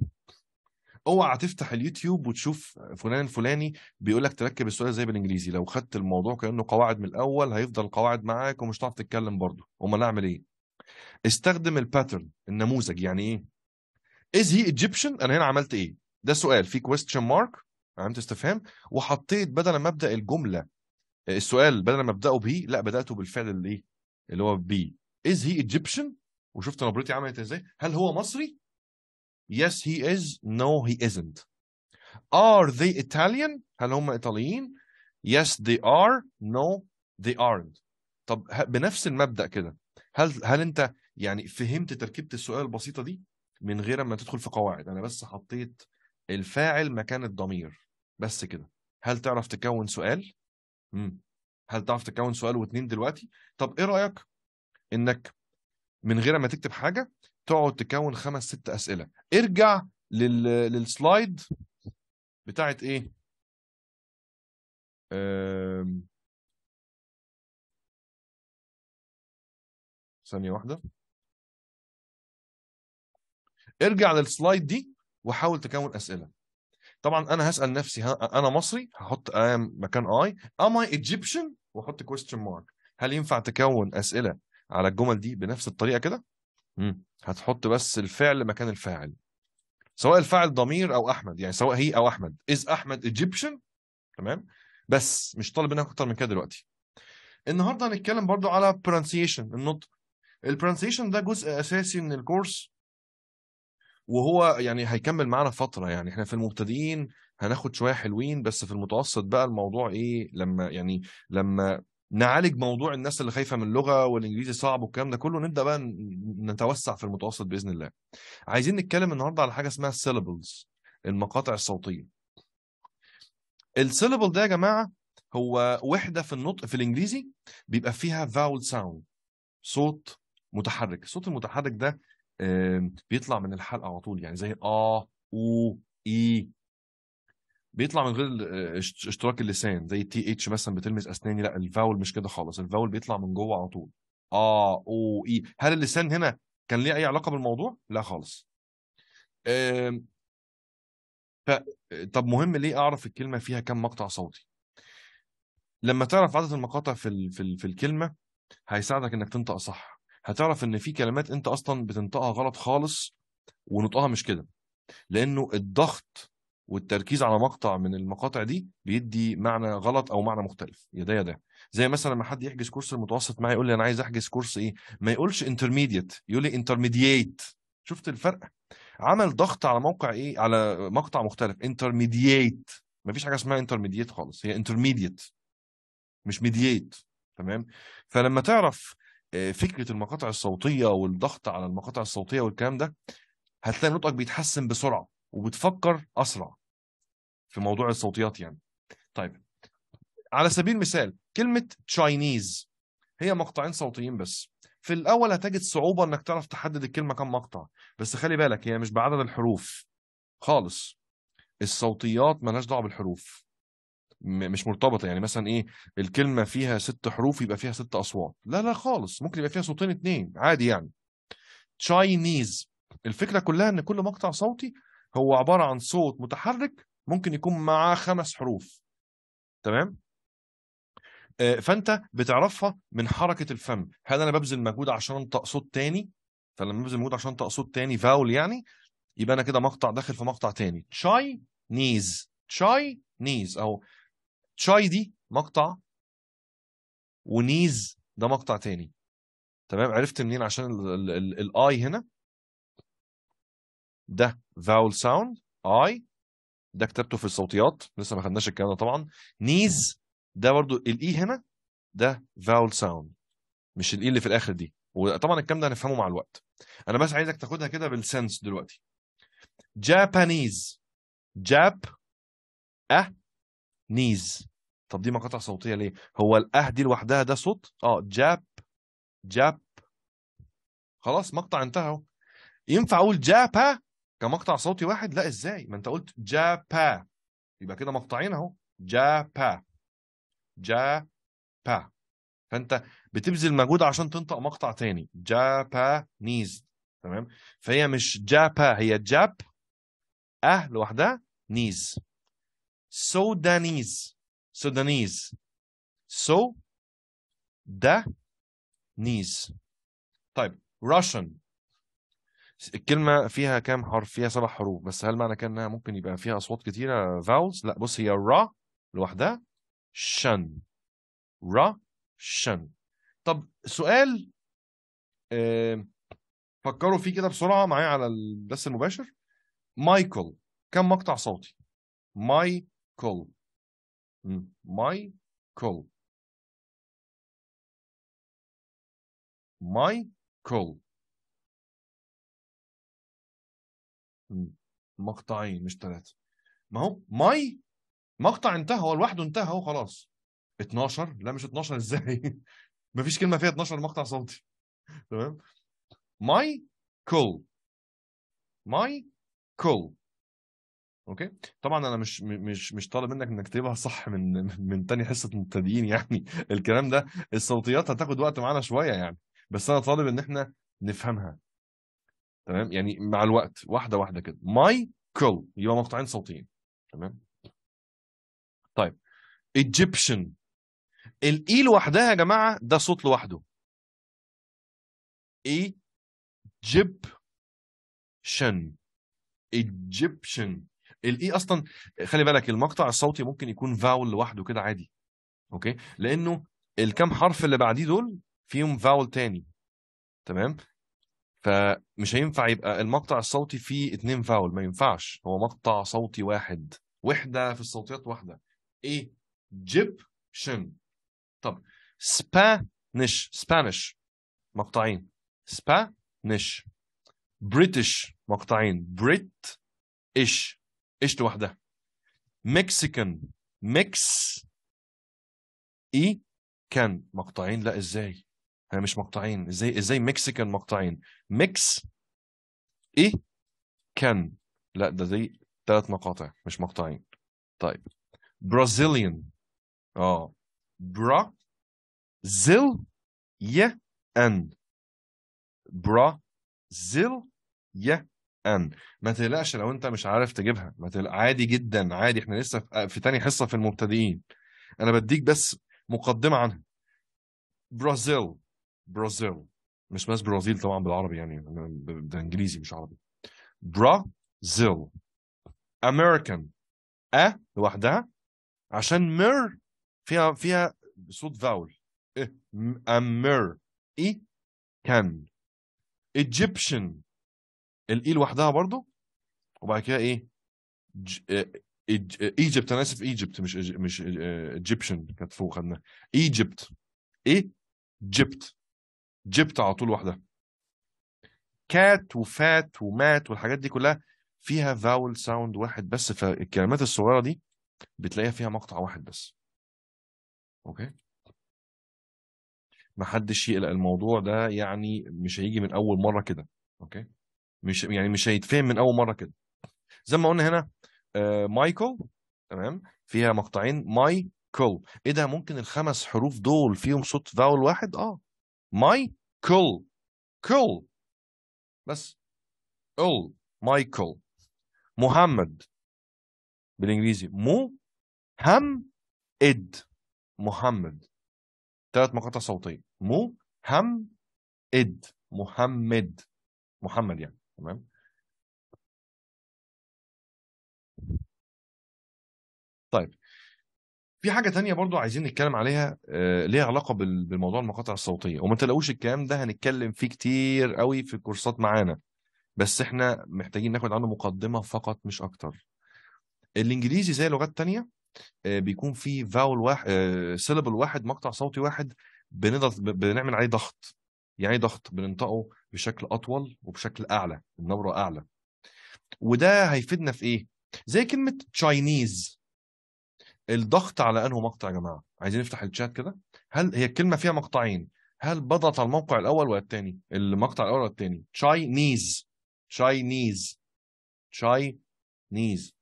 اوعى تفتح اليوتيوب وتشوف فلان فلاني بيقول لك تركب السؤال زي بالانجليزي لو خدت الموضوع كانه قواعد من الاول هيفضل قواعد معاك ومش هتعرف تتكلم برضه امال اعمل ايه استخدم الباترن النموذج يعني ايه از هي ايجيبشن انا هنا عملت ايه ده سؤال فيه كويستشن مارك علامه استفهام وحطيت بدل ما ابدا الجمله السؤال بدل ما ابداه به لا بداته بالفعل اللي اللي هو بي از هي ايجيبشن وشفت نبرتي عملت ازاي هل هو مصري Yes, he is. No, he isn't. Are they Italian؟ هل هم إيطاليين؟ Yes, they are. No, they aren't. طب بنفس المبدأ كده هل هل أنت يعني فهمت تركيبة السؤال البسيطة دي من غير ما تدخل في قواعد أنا بس حطيت الفاعل مكان الضمير بس كده هل تعرف تكون سؤال؟ مم. هل تعرف تكون سؤال واتنين دلوقتي؟ طب إيه رأيك إنك من غير ما تكتب حاجة تقعد تكون خمس ست اسئله ارجع لل... للسلايد بتاعت ايه أم... ثانيه واحده ارجع للسلايد دي وحاول تكون اسئله طبعا انا هسال نفسي انا مصري هحط ام مكان اي ام اي ايجيبشن واحط كويستشن مارك هل ينفع تكون اسئله على الجمل دي بنفس الطريقه كده امم هتحط بس الفعل مكان الفاعل سواء الفاعل ضمير او احمد يعني سواء هي او احمد از احمد ايجيبشن تمام بس مش طالب منك اكتر من كده دلوقتي النهارده هنتكلم برضو على برونسيشن النطق البرانسيشن ده جزء اساسي من الكورس وهو يعني هيكمل معانا فتره يعني احنا في المبتدئين هناخد شويه حلوين بس في المتوسط بقى الموضوع ايه لما يعني لما نعالج موضوع الناس اللي خايفه من اللغه والانجليزي صعب والكلام ده كله نبدا بقى نتوسع في المتوسط باذن الله عايزين نتكلم النهارده على حاجه اسمها السيلبلز المقاطع الصوتيه السيلبل ده يا جماعه هو وحده في النطق في الانجليزي بيبقى فيها فاول ساوند صوت متحرك الصوت المتحرك ده بيطلع من الحلقه على طول يعني زي اه او اي بيطلع من غير آه، اشتراك اللسان زي تي اتش مثلا بتلمس اسناني لا الفاول مش كده خالص الفاول بيطلع من جوه على طول اه او اي هل اللسان هنا كان ليه اي علاقه بالموضوع لا خالص ف طب مهم ليه اعرف الكلمه فيها كم مقطع صوتي لما تعرف عدد المقاطع في ال... في, ال... في الكلمه هيساعدك انك تنطق صح هتعرف ان في كلمات انت اصلا بتنطقها غلط خالص ونطقها مش كده لانه الضغط والتركيز على مقطع من المقاطع دي بيدي معنى غلط او معنى مختلف يا ده يا ده زي مثلا لما حد يحجز كورس المتوسط معايا يقول لي انا عايز احجز كورس ايه ما يقولش انترميديت يقول لي انترميديت شفت الفرق عمل ضغط على موقع ايه على مقطع مختلف انترميديت فيش حاجه اسمها انترميديت خالص هي انترميديت مش ميديت تمام فلما تعرف آه، فكره المقاطع الصوتيه والضغط على المقاطع الصوتيه والكلام ده هتلاقي نطقك بيتحسن بسرعه وبتفكر اسرع في موضوع الصوتيات يعني طيب على سبيل المثال كلمه تشاينيز هي مقطعين صوتيين بس في الاول هتجد صعوبه انك تعرف تحدد الكلمه كم مقطع بس خلي بالك هي مش بعدد الحروف خالص الصوتيات مالهاش دعوه بالحروف مش مرتبطه يعني مثلا ايه الكلمه فيها ست حروف يبقى فيها ست اصوات لا لا خالص ممكن يبقى فيها صوتين اتنين عادي يعني تشاينيز الفكره كلها ان كل مقطع صوتي هو عباره عن صوت متحرك ممكن يكون معاه خمس حروف تمام آه، فانت بتعرفها من حركه الفم هل انا ببذل مجهود عشان انطق صوت تاني فلما ببذل مجهود عشان انطق صوت تاني فاول يعني يبقى انا كده مقطع داخل في مقطع تاني تشاي نيز تشاي نيز او تشاي دي مقطع ونيز ده مقطع تاني تمام عرفت منين عشان الاي هنا ده vowel sound I ده كتبته في الصوتيات لسه ما خدناش الكلام ده طبعا نيز ده برضو الاي e هنا ده vowel sound مش الاي e اللي في الاخر دي وطبعا الكلام ده هنفهمه مع الوقت انا بس عايزك تاخدها كده بالسنس دلوقتي جابانيز جاب اه نيز طب دي مقاطع صوتيه ليه هو الاه دي لوحدها ده صوت اه جاب جاب خلاص مقطع انتهى ينفع اقول جابا كمقطع صوتي واحد لا ازاي ما انت قلت با يبقى كده مقطعين اهو جا با فانت بتبذل مجهود عشان تنطق مقطع تاني جابانيز تمام فهي مش جابا هي جاب اه لوحدها نيز سودانيز سودانيز سو دا نيز طيب روشن الكلمه فيها كام حرف فيها سبع حروف بس هل معنى كده انها ممكن يبقى فيها اصوات كتيره فاولز لا بص هي را لوحدها شن را شن طب سؤال فكروا فيه كده بسرعه معايا على البث المباشر مايكل كم مقطع صوتي مايكل مايكل مايكل مقطعين مش ثلاثه ما هو ماي مقطع انتهى هو لوحده انتهى هو خلاص 12 لا مش 12 ازاي ما فيش كلمه فيها 12 مقطع صوتي تمام ماي كول ماي كول اوكي طبعا انا مش مش مش طالب منك انك تكتبها صح من من تاني حصه مبتدئين يعني الكلام ده الصوتيات هتاخد وقت معانا شويه يعني بس انا طالب ان احنا نفهمها تمام يعني مع الوقت واحده واحده كده ماي مايكل يبقى مقطعين صوتيين تمام طيب ايجيبشن الاي لوحدها يا جماعه ده صوت لوحده اي جيب شن ايجيبشن الاي اصلا خلي بالك المقطع الصوتي ممكن يكون فاول لوحده كده عادي اوكي لانه الكام حرف اللي بعديه دول فيهم فاول تاني تمام فمش هينفع يبقى المقطع الصوتي فيه اتنين فاول ما ينفعش هو مقطع صوتي واحد وحده في الصوتيات واحده ايه جيب شن طب سبانش سبانش مقطعين سبانش بريتش مقطعين بريت ايش ايش لوحدها مكسيكان مكس اي كان مقطعين لا ازاي يعني مش مقطعين ازاي ازاي مكسيكان مقطعين ميكس ايه كان لا ده دي ثلاث مقاطع مش مقطعين طيب برازيليان اه برا زيل ي ان برا زيل ي ان ما تقلقش لو انت مش عارف تجيبها ما تقلق عادي جدا عادي احنا لسه في تاني حصه في المبتدئين انا بديك بس مقدمه عنها برازيل برازيل مش بس برازيل طبعا بالعربي يعني ده انجليزي مش عربي برازيل امريكان ا لوحدها عشان مر فيها فيها صوت فاول إيه؟ امر اي كان ايجيبشن الاي لوحدها برضو وبعد كده ايه ايجيبت آه، آه، انا اسف ايجيبت مش مش ايجيبشن آه، كانت فوق خدنا ايجيبت ايه جبت جبت على طول واحده كات وفات ومات والحاجات دي كلها فيها فاول ساوند واحد بس فالكلمات الصغيره دي بتلاقيها فيها مقطع واحد بس اوكي ما حدش يقلق الموضوع ده يعني مش هيجي من اول مره كده اوكي مش يعني مش هيتفهم من اول مره كده زي ما قلنا هنا آه مايكل تمام فيها مقطعين مايكل ايه ده ممكن الخمس حروف دول فيهم صوت فاول واحد اه مايكل كل بس ال مايكل محمد بالانجليزي مو هم اد محمد ثلاث مقاطع صوتيه مو هم اد محمد محمد يعني تمام طيب في حاجه تانية برضو عايزين نتكلم عليها آه، ليها علاقه بالموضوع المقاطع الصوتيه وما تلاقوش الكلام ده هنتكلم فيه كتير قوي في الكورسات معانا بس احنا محتاجين ناخد عنه مقدمه فقط مش اكتر الانجليزي زي لغات تانية آه، بيكون فيه فاول واحد سيلبل واحد مقطع صوتي واحد بنضغط بنعمل عليه ضغط يعني إيه ضغط بننطقه بشكل اطول وبشكل اعلى النبره اعلى وده هيفيدنا في ايه زي كلمه تشاينيز الضغط على انه مقطع يا جماعه عايزين نفتح الشات كده هل هي الكلمه فيها مقطعين هل بضغط على الموقع الاول ولا الثاني المقطع الاول ولا الثاني تشاينيز تشاينيز تشاينيز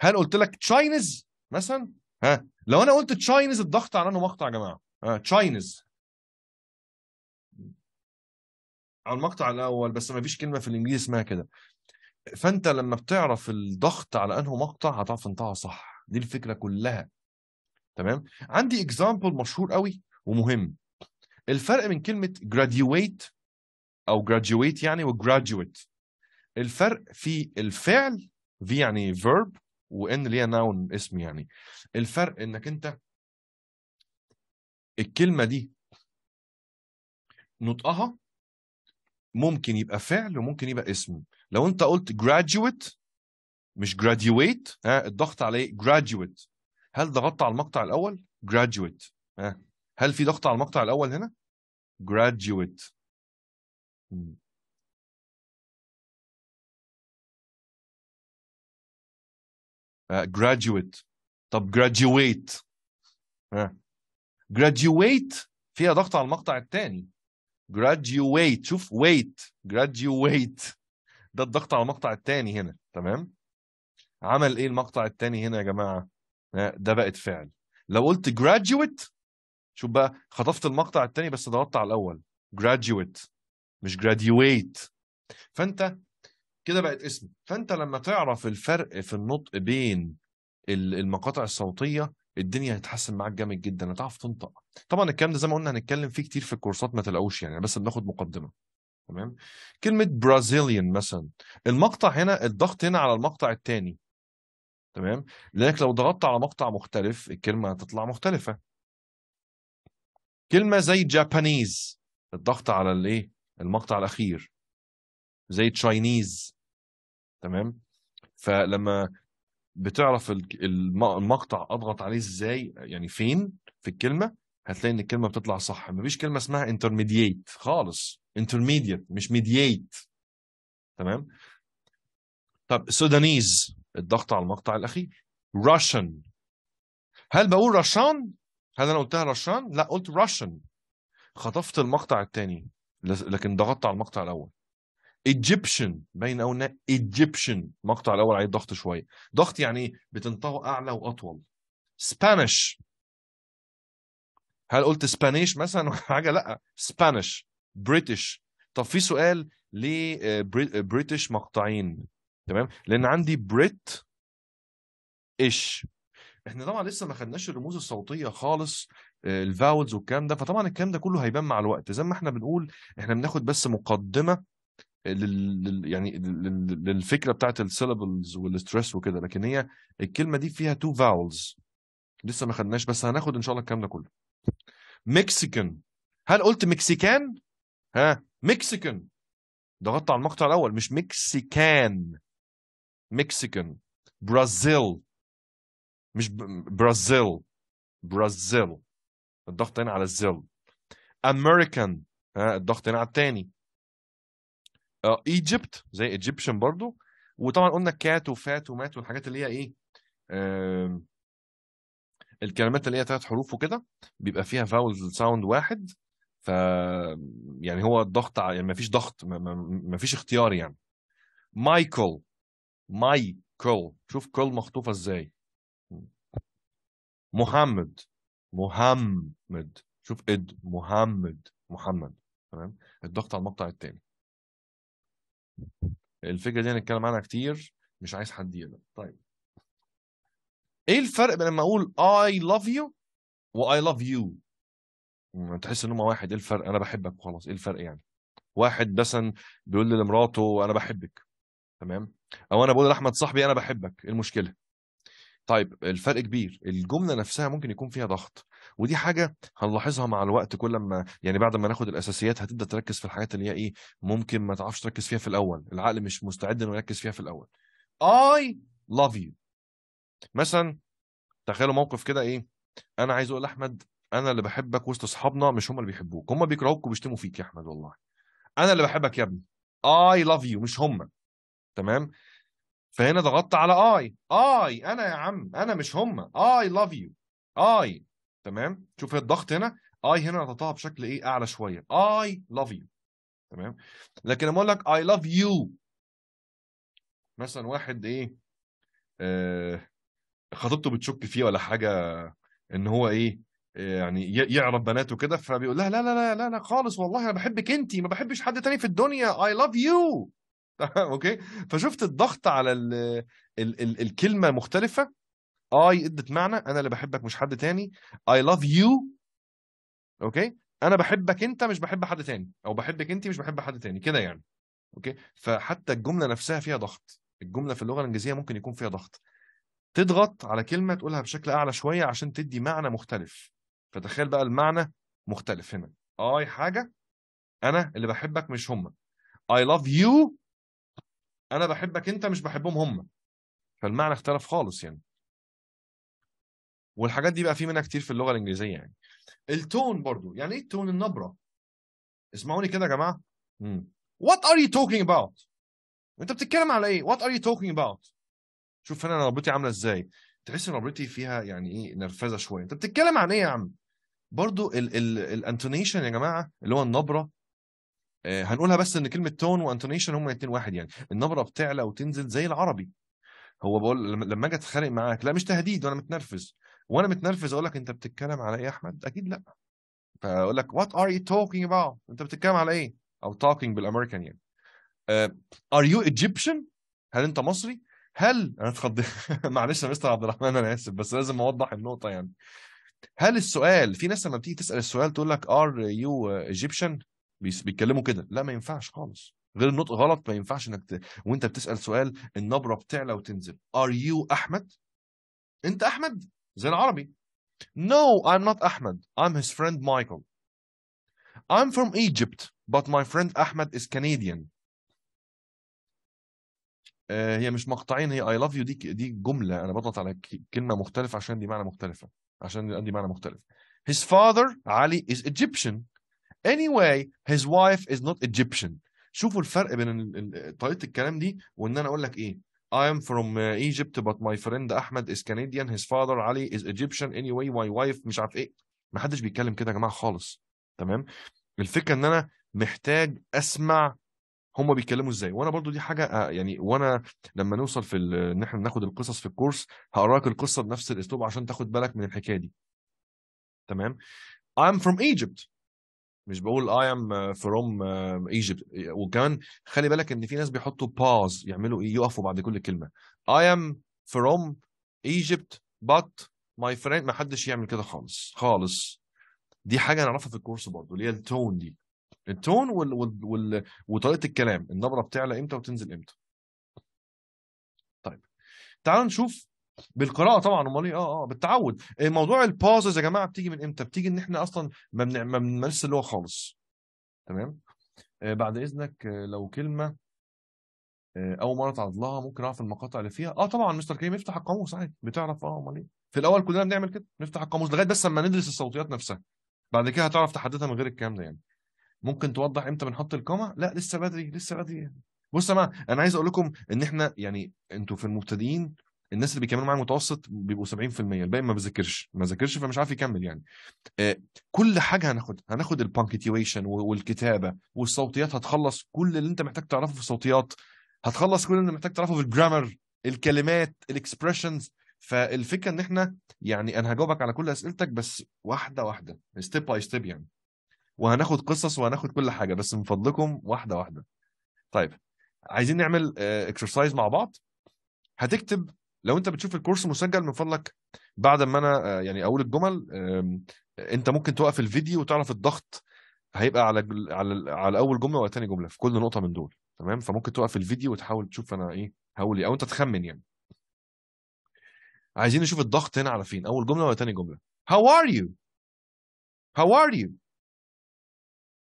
هل قلت لك تشاينيز مثلا ها لو انا قلت تشاينيز الضغط على انه مقطع يا جماعه ها تشاينيز على المقطع الاول بس ما فيش كلمه في الانجليزي اسمها كده فانت لما بتعرف الضغط على انه مقطع هتعرف انتهى صح دي الفكره كلها تمام عندي اكزامبل مشهور قوي ومهم الفرق من كلمه graduate او graduate يعني وجراديويت الفرق في الفعل في يعني فيرب وان ليها ناون اسم يعني الفرق انك انت الكلمه دي نطقها ممكن يبقى فعل وممكن يبقى اسم لو انت قلت graduate مش graduate ها الضغط عليه إيه؟ graduate هل ضغطت على المقطع الاول graduate ها هل في ضغط على المقطع الاول هنا graduate آه، graduate طب graduate ها graduate فيها ضغط على المقطع الثاني graduate شوف wait graduate ده الضغط على المقطع الثاني هنا تمام عمل ايه المقطع الثاني هنا يا جماعه ده بقت فعل لو قلت graduate شوف بقى خطفت المقطع الثاني بس ضغطت على الاول graduate مش graduate فانت كده بقت اسم فانت لما تعرف الفرق في النطق بين المقاطع الصوتيه الدنيا هتتحسن معاك جامد جدا هتعرف تنطق طبعا الكلام ده زي ما قلنا هنتكلم فيه كتير في الكورسات ما تلاقوش يعني بس بناخد مقدمه تمام كلمه برازيليان مثلا المقطع هنا الضغط هنا على المقطع الثاني تمام لذلك لو ضغطت على مقطع مختلف الكلمه هتطلع مختلفه كلمه زي جابانيز الضغط على الايه المقطع الاخير زي تشاينيز تمام فلما بتعرف المقطع اضغط عليه ازاي يعني فين في الكلمه هتلاقي ان الكلمه بتطلع صح مفيش كلمه اسمها انترميديت خالص intermediate مش ميديات تمام طب سودانيز الضغط على المقطع الاخير روشن هل بقول رشان هل انا قلتها رشان لا قلت روشن خطفت المقطع الثاني لكن ضغطت على المقطع الاول ايجيبشن باين قوي ايجيبشن المقطع الاول عليه ضغط شويه ضغط يعني ايه اعلى واطول سبانش هل قلت سبانيش مثلا حاجه لا سبانش بريتش طب في سؤال ليه آه، بريتش آه، مقطعين تمام لان عندي بريت ايش احنا طبعا لسه ما خدناش الرموز الصوتيه خالص آه، الفاولز والكلام ده فطبعا الكلام ده كله هيبان مع الوقت زي ما احنا بنقول احنا بناخد بس مقدمه لل يعني للفكره بتاعت السيلابلز والستريس وكده لكن هي الكلمه دي فيها تو فاولز لسه ما خدناش بس هناخد ان شاء الله الكلام ده كله مكسيكان هل قلت مكسيكان ها مكسيكان ضغطت على المقطع الاول مش مكسيكان مكسيكان برازيل مش برازيل برازيل الضغط هنا على الزل امريكان ها الضغط هنا على الثاني آه، ايجيبت زي ايجيبشن برضو وطبعا قلنا كات وفات ومات والحاجات اللي هي ايه uh, الكلمات اللي هي ثلاث حروف وكده بيبقى فيها فاول ساوند واحد يعني هو الضغط يعني ما فيش ضغط ما فيش اختيار يعني مايكل مايكل شوف كل مخطوفه ازاي محمد محمد شوف اد محمد محمد تمام الضغط على المقطع الثاني الفكره دي هنتكلم عنها كتير مش عايز حد يقلق طيب ايه الفرق بين لما اقول اي لاف يو و لاف يو تحس ان هم واحد ايه الفرق انا بحبك وخلاص ايه الفرق يعني واحد مثلا بيقول لمراته انا بحبك تمام او انا بقول لاحمد صاحبي انا بحبك ايه المشكله طيب الفرق كبير الجمله نفسها ممكن يكون فيها ضغط ودي حاجه هنلاحظها مع الوقت كل ما يعني بعد ما ناخد الاساسيات هتبدا تركز في الحاجات اللي هي ايه ممكن ما تعرفش تركز فيها في الاول العقل مش مستعد انه يركز فيها في الاول اي لاف يو مثلا تخيلوا موقف كده ايه انا عايز اقول لاحمد انا اللي بحبك وسط اصحابنا مش هم اللي بيحبوك هم بيكرهوك وبيشتموا فيك يا احمد والله انا اللي بحبك يا ابني اي لاف يو مش هم تمام فهنا ضغطت على اي اي انا يا عم انا مش هم اي لاف يو اي تمام شوف إيه الضغط هنا اي هنا نطقها بشكل ايه اعلى شويه اي لاف يو تمام لكن لما اقول لك اي لاف يو مثلا واحد ايه آه خطيبته بتشك فيه ولا حاجه ان هو ايه يعني يعرف بناته كده فبيقول لها لا لا لا لا لا خالص والله انا بحبك انت ما بحبش حد تاني في الدنيا اي لاف يو اوكي فشفت الضغط على الـ الـ الـ الكلمه مختلفه اي ادت معنى انا اللي بحبك مش حد تاني اي لاف يو اوكي انا بحبك انت مش بحب حد تاني او بحبك انت مش بحب حد تاني كده يعني اوكي فحتى الجمله نفسها فيها ضغط الجمله في اللغه الانجليزيه ممكن يكون فيها ضغط تضغط على كلمه تقولها بشكل اعلى شويه عشان تدي معنى مختلف فتخيل بقى المعنى مختلف هنا اي حاجه انا اللي بحبك مش هم اي لاف يو انا بحبك انت مش بحبهم هم فالمعنى اختلف خالص يعني والحاجات دي بقى في منها كتير في اللغه الانجليزيه يعني التون برضو يعني ايه التون النبره اسمعوني كده يا جماعه وات ار يو توكينج اباوت انت بتتكلم على ايه وات ار يو توكينج اباوت شوف هنا انا ربطي عامله ازاي تحس ان رابرتي فيها يعني ايه نرفزه شويه انت بتتكلم عن ايه يا عم برضو الانتونيشن يا جماعه اللي هو النبره آه، هنقولها بس ان كلمه تون وانتونيشن هما الاثنين واحد يعني النبره بتعلى وتنزل زي العربي هو بقول لما اجي اتخانق معاك لا مش تهديد وانا متنرفز وانا متنرفز اقول لك انت بتتكلم على ايه يا احمد اكيد لا فاقول لك وات ار يو توكينج اباوت انت بتتكلم على ايه او توكينج بالامريكان يعني ار يو ايجيبشن هل انت مصري هل انا اتخضيت معلش يا مستر عبد الرحمن انا اسف بس لازم اوضح النقطه يعني هل السؤال في ناس لما بتيجي تسال السؤال تقول لك ار يو ايجيبشن بيتكلموا كده لا ما ينفعش خالص غير النطق غلط ما ينفعش انك ت... وانت بتسال سؤال النبره بتعلى وتنزل ار يو احمد انت احمد زي العربي نو ايم نوت احمد ايم هيز فريند مايكل I'm from Egypt, but my friend Ahmed is Canadian. آه، هي مش مقطعين هي اي لاف يو دي دي جمله انا بضغط على كلمه مختلفه عشان دي معنى مختلفه عشان دي معنى مختلف his father علي is Egyptian anyway his wife is not Egyptian شوفوا الفرق بين طريقه الكلام دي وان انا اقول لك ايه I am from آه، Egypt but my friend Ahmed is Canadian his father علي is Egyptian anyway my wife مش عارف ايه ما حدش بيتكلم كده يا جماعه خالص تمام الفكره ان انا محتاج اسمع هم بيتكلموا ازاي وانا برضو دي حاجه آه، يعني وانا لما نوصل في ان احنا ناخد القصص في الكورس هقراك القصه بنفس الاسلوب عشان تاخد بالك من الحكايه دي تمام I'm from Egypt مش بقول I am from Egypt وكمان خلي بالك ان في ناس بيحطوا pause يعملوا ايه يقفوا بعد كل كلمه I am from Egypt but my friend ما حدش يعمل كده خالص خالص دي حاجه انا اعرفها في الكورس برضو اللي هي التون دي التون وال... وال... وال... وطريقه الكلام النبره بتعلى امتى وتنزل امتى طيب تعالوا نشوف بالقراءه طبعا امال ايه اه اه بالتعود موضوع البازز يا جماعه بتيجي من امتى بتيجي ان احنا اصلا ما بنع... ما بنمارسش اللغه خالص تمام آه بعد اذنك آه لو كلمه آه اول مره اتعرض لها ممكن اعرف المقاطع اللي فيها اه طبعا مستر كريم افتح القاموس عادي بتعرف اه امال ايه في الاول كلنا بنعمل كده نفتح القاموس لغايه بس لما ندرس الصوتيات نفسها بعد كده هتعرف تحددها من غير الكلام ده يعني ممكن توضح امتى بنحط الكومة؟ لا لسه بدري لسه بدري بص يا انا عايز اقول لكم ان احنا يعني انتوا في المبتدئين الناس اللي بيكملوا معايا المتوسط بيبقوا 70% الباقي ما بذاكرش ما ذاكرش فمش عارف يكمل يعني آه كل حاجه هناخدها هناخد البانكتيويشن والكتابه والصوتيات هتخلص كل اللي انت محتاج تعرفه في الصوتيات هتخلص كل اللي محتاج تعرفه في الجرامر الكلمات الاكسبريشنز فالفكره ان احنا يعني انا هجاوبك على كل اسئلتك بس واحده واحده ستيب باي ستيب يعني وهناخد قصص وهناخد كل حاجه بس من فضلكم واحده واحده طيب عايزين نعمل اكسرسايز آه، مع بعض هتكتب لو انت بتشوف الكورس مسجل من فضلك بعد ما انا آه، يعني اقول الجمل انت ممكن توقف الفيديو وتعرف الضغط هيبقى على على على اول جمله ولا ثاني جمله في كل نقطه من دول تمام فممكن توقف الفيديو وتحاول تشوف انا ايه هقول ايه او انت تخمن يعني عايزين نشوف الضغط هنا على فين اول جمله ولا ثاني جمله how are you how are you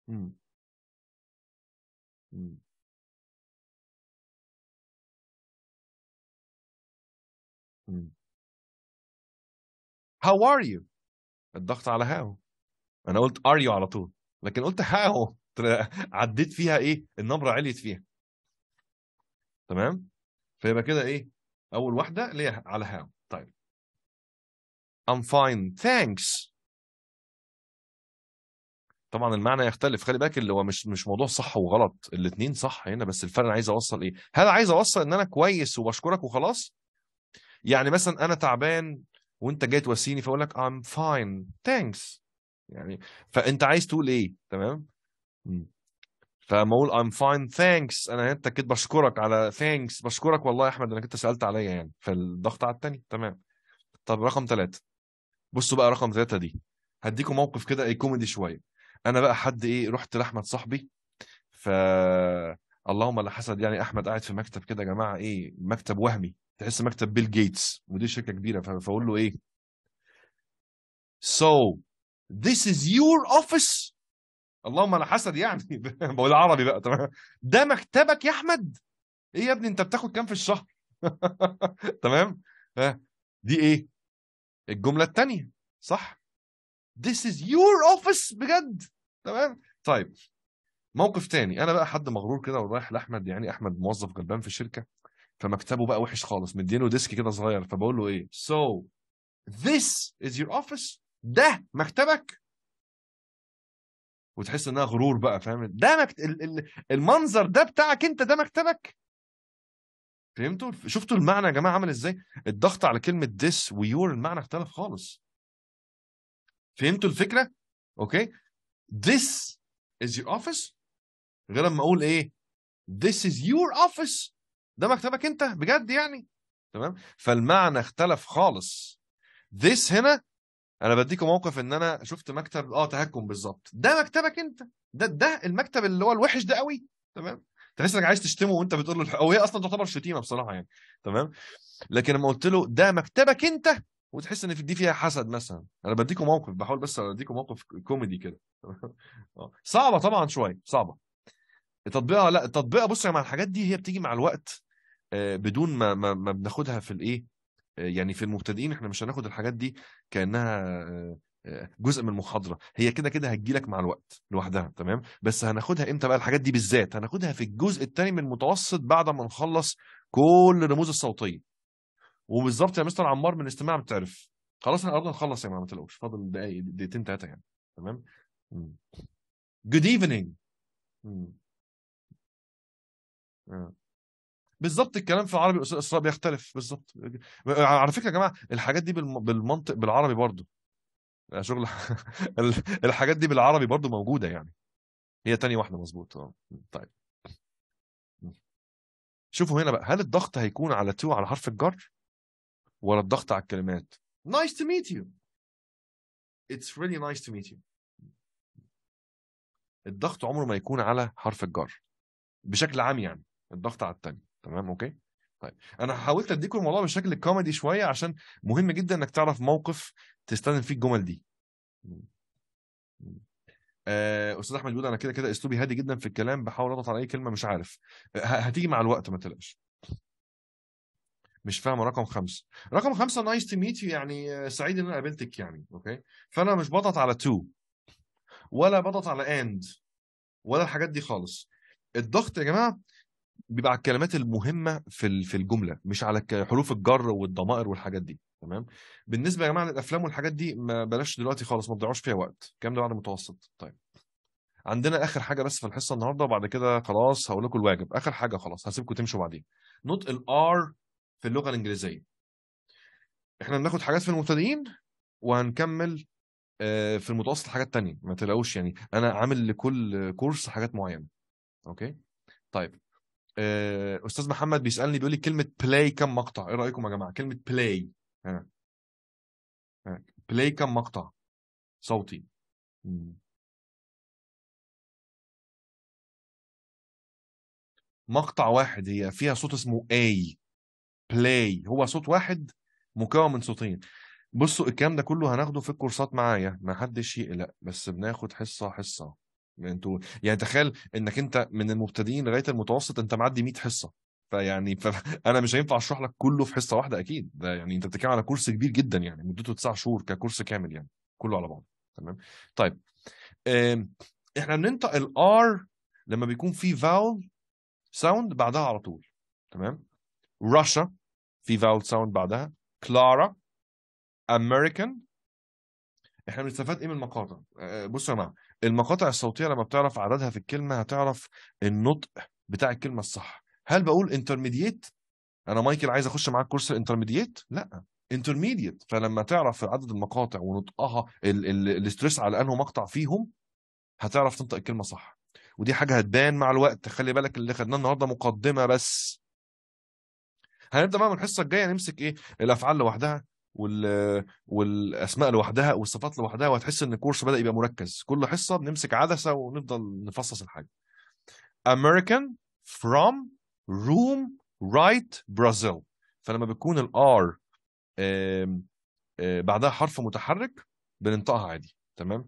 هاو ار يو الضغط على هاو أنا قُلت ار يو على طول، لكن قُلت هاو عدّيت فيها إيه، النبرة عِلْيت فيها. تمام؟ فيبقى كده إيه، أول واحدة اللي هي على هاو طيب. I'm fine thanks. طبعا المعنى يختلف خلي بالك اللي هو مش مش موضوع صح وغلط الاثنين صح هنا بس الفرق انا عايز اوصل ايه هل عايز اوصل ان انا كويس وبشكرك وخلاص يعني مثلا انا تعبان وانت جاي تواسيني فاقول لك ام فاين ثانكس يعني فانت عايز تقول ايه تمام فما اقول ام فاين ثانكس انا انت كده بشكرك على ثانكس بشكرك والله يا احمد انك انت سالت عليا يعني فالضغط على الثاني تمام طب رقم ثلاثة بصوا بقى رقم ثلاثة دي هديكم موقف كده اي كوميدي شويه انا بقى حد ايه رحت لاحمد صاحبي ف اللهم لا حسد يعني احمد قاعد في مكتب كده يا جماعه ايه مكتب وهمي تحس مكتب بيل جيتس ودي شركه كبيره فاقول له ايه so this is your office اللهم لا حسد يعني بقول عربي بقى تمام ده مكتبك يا احمد ايه يا ابني انت بتاخد كام في الشهر تمام دي ايه الجمله الثانيه صح this is your office بجد تمام طيب موقف تاني انا بقى حد مغرور كده ورايح لاحمد يعني احمد موظف غلبان في الشركه فمكتبه بقى وحش خالص مدينه ديسك كده صغير فبقول له ايه سو ذس از يور اوفيس ده مكتبك وتحس انها غرور بقى فاهم ده مكت... المنظر ده بتاعك انت ده مكتبك فهمتوا شفتوا المعنى يا جماعه عامل ازاي الضغط على كلمه ديس ويور المعنى اختلف خالص فهمتوا الفكره اوكي this is your office غير لما اقول ايه this is your office ده مكتبك انت بجد يعني تمام فالمعنى اختلف خالص this هنا انا بديكم موقف ان انا شفت مكتب اه تهكم بالظبط ده مكتبك انت ده ده المكتب اللي هو الوحش ده قوي تمام تحس انك عايز تشتمه وانت بتقول له او هي اصلا تعتبر شتيمه بصراحه يعني تمام لكن لما قلت له ده مكتبك انت وتحس ان دي فيها حسد مثلا انا بديكم موقف بحاول بس اديكم موقف كوميدي كده آه. صعبه طبعا شويه صعبه تطبيقها لا التطبيق بص يا مع الحاجات دي هي بتيجي مع الوقت آه، بدون ما ما, ما بناخدها في الايه آه، يعني في المبتدئين احنا مش هناخد الحاجات دي كانها جزء من المحاضره هي كده كده هتجي لك مع الوقت لوحدها تمام بس هناخدها امتى بقى الحاجات دي بالذات هناخدها في الجزء الثاني من المتوسط بعد ما نخلص كل الرموز الصوتيه وبالظبط يا مستر عمار من الاستماع بتعرف خلاص احنا قربنا نخلص يا جماعه ما تقلقوش فاضل دقايق دقيقتين ثلاثه يعني تمام جود ايفنينج آه. بالظبط الكلام في العربي والاسراء بيختلف بالظبط على فكره يا جماعه الحاجات دي بالمنطق بالعربي برضو يعني شغل الحاجات دي بالعربي برضو موجوده يعني هي تاني واحده مظبوط آه. طيب شوفوا هنا بقى هل الضغط هيكون على تو على حرف الجر ولا الضغط على الكلمات nice to meet you it's really nice to meet you الضغط عمره ما يكون على حرف الجر بشكل عام يعني الضغط على التاني تمام اوكي طيب انا حاولت اديكم الموضوع بشكل كوميدي شويه عشان مهم جدا انك تعرف موقف تستخدم فيه الجمل دي آه، استاذ احمد بيقول انا كده كده اسلوبي هادي جدا في الكلام بحاول اضغط على اي كلمه مش عارف آه، هتيجي مع الوقت ما تقلقش مش فاهم رقم خمسه رقم خمسه نايس تو ميت يو يعني آه، سعيد ان انا قابلتك يعني اوكي فانا مش بضغط على تو ولا بضغط على اند ولا الحاجات دي خالص الضغط يا جماعه بيبقى على الكلمات المهمه في في الجمله مش على حروف الجر والضمائر والحاجات دي تمام بالنسبه يا جماعه للافلام والحاجات دي ما بلاش دلوقتي خالص ما تضيعوش فيها وقت الكلام ده بعد المتوسط طيب عندنا اخر حاجه بس في الحصه النهارده وبعد كده خلاص هقول لكم الواجب اخر حاجه خلاص هسيبكم تمشوا بعدين نطق الار في اللغه الانجليزيه احنا بناخد حاجات في المبتدئين وهنكمل آه، في المتوسط حاجات تانية ما تلاقوش يعني انا عامل لكل كورس حاجات معينه اوكي طيب آه، استاذ محمد بيسالني بيقول لي كلمه بلاي كم مقطع ايه رايكم يا جماعه كلمه بلاي ها بلاي كم مقطع صوتي مقطع واحد هي فيها صوت اسمه اي بلاي هو صوت واحد مكون من صوتين بصوا الكلام ده كله هناخده في الكورسات معايا ما حدش يقلق بس بناخد حصه حصه انتوا يعني تخيل انك انت من المبتدئين لغايه المتوسط انت معدي 100 حصه فيعني فانا مش هينفع اشرح لك كله في حصه واحده اكيد ده يعني انت بتتكلم على كورس كبير جدا يعني مدته 9 شهور ككورس كامل يعني كله على بعضه تمام طيب احنا بننطق الار لما بيكون في فاول ساوند بعدها على طول تمام Russia في فاول ساوند بعدها كلارا امريكان احنا بنستفاد ايه من المقاطع آه، آه، بصوا يا جماعه المقاطع الصوتيه لما بتعرف عددها في الكلمه هتعرف النطق بتاع الكلمه الصح هل بقول انترميديت انا مايكل عايز اخش معاك كورس الانترميديت لا انترميديت فلما تعرف عدد المقاطع ونطقها الاستريس على انه مقطع فيهم هتعرف تنطق الكلمه صح ودي حاجه هتبان مع الوقت خلي بالك اللي خدناه النهارده مقدمه بس هنبدا بقى من الحصه الجايه نمسك ايه الافعال لوحدها وال... والاسماء لوحدها والصفات لوحدها وهتحس ان الكورس بدا يبقى مركز كل حصه بنمسك عدسه ونفضل نفصص الحاجه American from room right Brazil فلما بتكون الار بعدها حرف متحرك بننطقها عادي تمام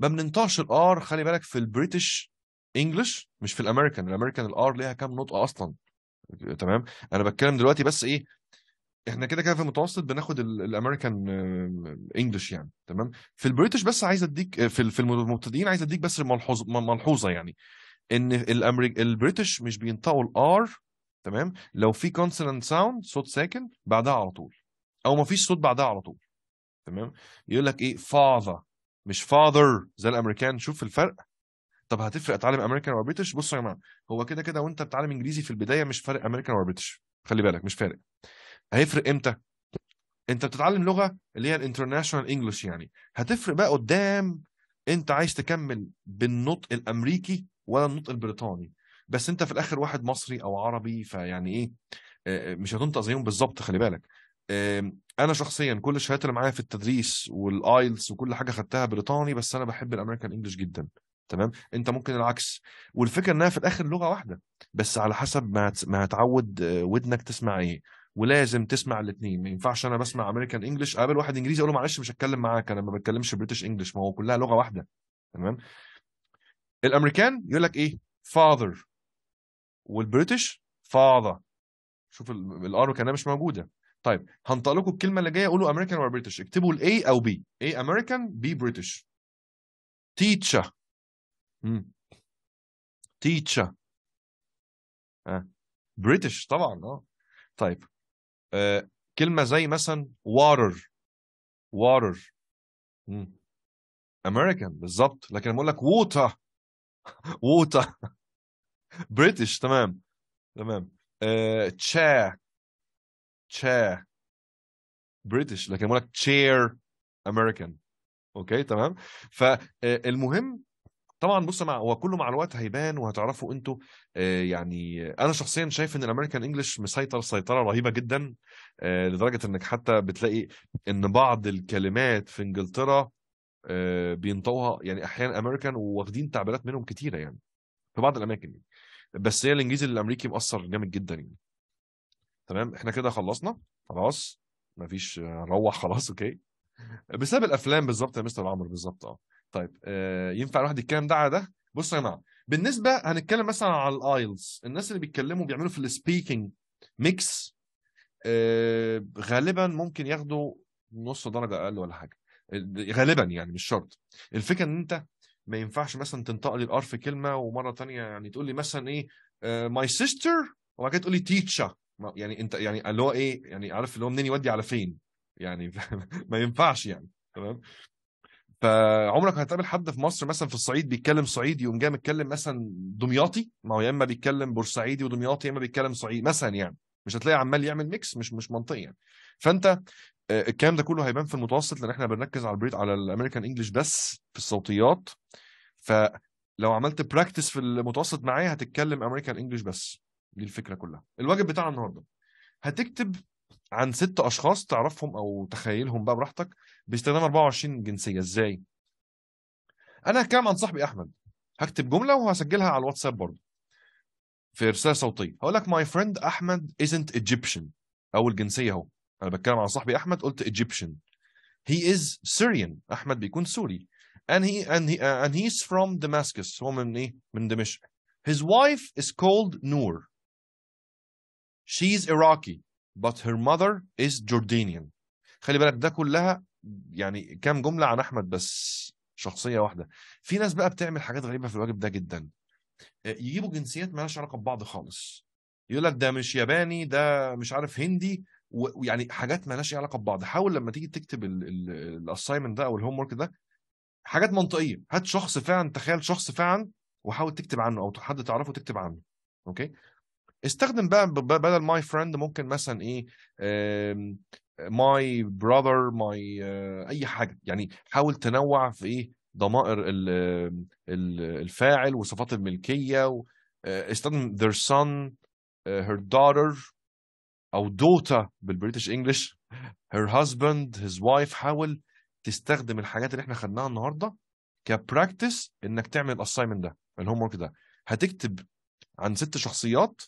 ما بننطقش الار خلي بالك في البريتش انجلش مش في الامريكان الامريكان الار ليها كام نطقه اصلا تمام انا بتكلم دلوقتي بس ايه احنا كده كده في المتوسط بناخد الامريكان انجلش آه، يعني تمام في البريتش بس عايز اديك آه، في المبتدئين عايز اديك بس ملحوظه ملحوظه يعني ان الامريك البريتش مش بينطقوا الار تمام لو في كونسونانت ساوند صوت ساكن بعدها على طول او ما فيش صوت بعدها على طول تمام يقول لك ايه فاذر مش فاذر زي الامريكان شوف الفرق طب هتفرق اتعلم امريكان ولا بريتش بصوا يا جماعه هو كده كده وانت بتتعلم انجليزي في البدايه مش فارق امريكان ولا بريتش خلي بالك مش فارق هيفرق امتى انت بتتعلم لغه اللي هي الانترناشونال انجلش يعني هتفرق بقى قدام انت عايز تكمل بالنطق الامريكي ولا النطق البريطاني بس انت في الاخر واحد مصري او عربي فيعني ايه آه، آه، مش هتنطق زيهم بالظبط خلي بالك انا شخصيا كل الشهادات اللي معايا في التدريس والايلتس وكل حاجه خدتها بريطاني بس انا بحب الامريكان انجلش جدا تمام انت ممكن العكس والفكره انها في الاخر لغه واحده بس على حسب ما ما هتعود آه، ودنك تسمع ايه ولازم تسمع الاثنين ما ينفعش انا بسمع امريكان انجلش اقابل واحد انجليزي اقول له معلش مش هتكلم معاك انا ما بتكلمش بريتش انجلش ما هو كلها لغه واحده تمام الامريكان يقول لك ايه فاذر والبريتش فاذر شوف الار كانها مش موجوده طيب هنطق لكم الكلمه اللي جايه قولوا امريكان ولا بريتش اكتبوا الاي او بي اي امريكان بي بريتش تيتشر تيتشر بريتش آه. طبعا اه طيب آه. كلمه زي مثلا واتر واتر امريكان بالظبط لكن بقول لك ووتا ووتا بريتش تمام تمام تشا تشا بريتش لكن بقول لك تشير امريكان اوكي تمام فالمهم طبعا بص مع هو كله مع الوقت هيبان وهتعرفوا انتوا آه يعني انا شخصيا شايف ان الامريكان انجلش مسيطر سيطره رهيبه جدا آه لدرجه انك حتى بتلاقي ان بعض الكلمات في انجلترا آه بينطقوها يعني احيانا امريكان وواخدين تعبيرات منهم كتيره يعني في بعض الاماكن يعني بس هي الانجليزي الامريكي مأثر جامد جدا يعني تمام احنا كده خلصنا خلاص مفيش نروح خلاص اوكي بسبب الافلام بالظبط يا مستر عمرو بالظبط اه طيب آه ينفع الواحد يتكلم ده على ده بصوا يا جماعه بالنسبه هنتكلم مثلا على الايلز الناس اللي بيتكلموا بيعملوا في السبيكنج ميكس آه غالبا ممكن ياخدوا نص درجه اقل ولا حاجه غالبا يعني مش شرط الفكره ان انت ما ينفعش مثلا تنطق لي الار في كلمه ومره تانية يعني تقول لي مثلا ايه ماي آه، سيستر وبعد كده تقول لي تيتشر يعني انت يعني اللي هو ايه يعني عارف اللي هو منين يودي على فين يعني ما ينفعش يعني تمام فعمرك هتقابل حد في مصر مثلا في الصعيد بيتكلم صعيدي يقوم جاي متكلم مثلا دمياطي ما هو يا اما بيتكلم بورسعيدي ودمياطي يا اما بيتكلم صعيدي مثلا يعني مش هتلاقي عمال يعمل ميكس مش مش منطقي يعني فانت آه، الكلام ده كله هيبان في المتوسط لان احنا بنركز على البريد على الامريكان انجلش بس في الصوتيات فلو عملت براكتس في المتوسط معايا هتتكلم امريكان انجلش بس دي الفكره كلها الواجب بتاعنا النهارده هتكتب عن ست اشخاص تعرفهم او تخيلهم بقى براحتك باستخدام 24 جنسيه ازاي انا هتكلم عن صاحبي احمد هكتب جمله وهسجلها على الواتساب برضه في رساله صوتيه هقول لك ماي فريند احمد ازنت ايجيبشن اول جنسيه اهو انا بتكلم عن صاحبي احمد قلت ايجيبشن هي از سوريان احمد بيكون سوري and he and he uh, and he's from Damascus هو من ايه من دمشق his wife is called Noor she's Iraqi but her mother is Jordanian خلي بالك ده كلها يعني كام جملة عن أحمد بس شخصية واحدة في ناس بقى بتعمل حاجات غريبة في الواجب ده جدا آه، يجيبوا جنسيات مالهاش علاقة ببعض خالص يقول لك ده مش ياباني ده مش عارف هندي ويعني حاجات مالهاش علاقة ببعض حاول لما تيجي تكتب الأسايمنت ده أو الهوم ورك ده حاجات منطقية هات شخص فعلا تخيل شخص فعلا وحاول تكتب عنه أو حد تعرفه تكتب عنه أوكي استخدم بقى بدل ماي فريند ممكن مثلا ايه ماي براذر ماي اي حاجه يعني حاول تنوع في ايه ضمائر الفاعل وصفات الملكيه آه، استخدم their son آه، her daughter او daughter بالبريتش انجلش her husband his wife حاول تستخدم الحاجات اللي احنا خدناها النهارده كبراكتس انك تعمل الاساينمنت ده الهوم ورك ده هتكتب عن ست شخصيات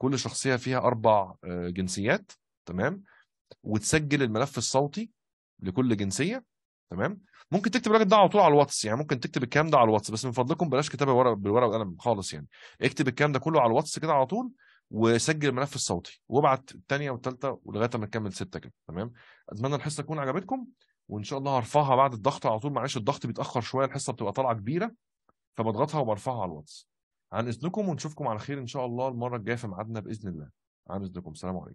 كل شخصيه فيها اربع آه، جنسيات تمام وتسجل الملف الصوتي لكل جنسيه تمام ممكن تكتب الراجل ده على طول على الواتس يعني ممكن تكتب الكلام ده على الواتس بس من فضلكم بلاش كتابه ورق بالورقه والقلم خالص يعني اكتب الكلام ده كله على الواتس كده على طول وسجل الملف الصوتي وابعت الثانيه والثالثه ولغايه ما نكمل سته كده تمام اتمنى الحصه تكون عجبتكم وان شاء الله هرفعها بعد الضغط على طول معلش الضغط بيتاخر شويه الحصه بتبقى طالعه كبيره فبضغطها وبرفعها على الواتس عن اذنكم ونشوفكم على خير ان شاء الله المره الجايه في ميعادنا باذن الله عن اذنكم السلام عليكم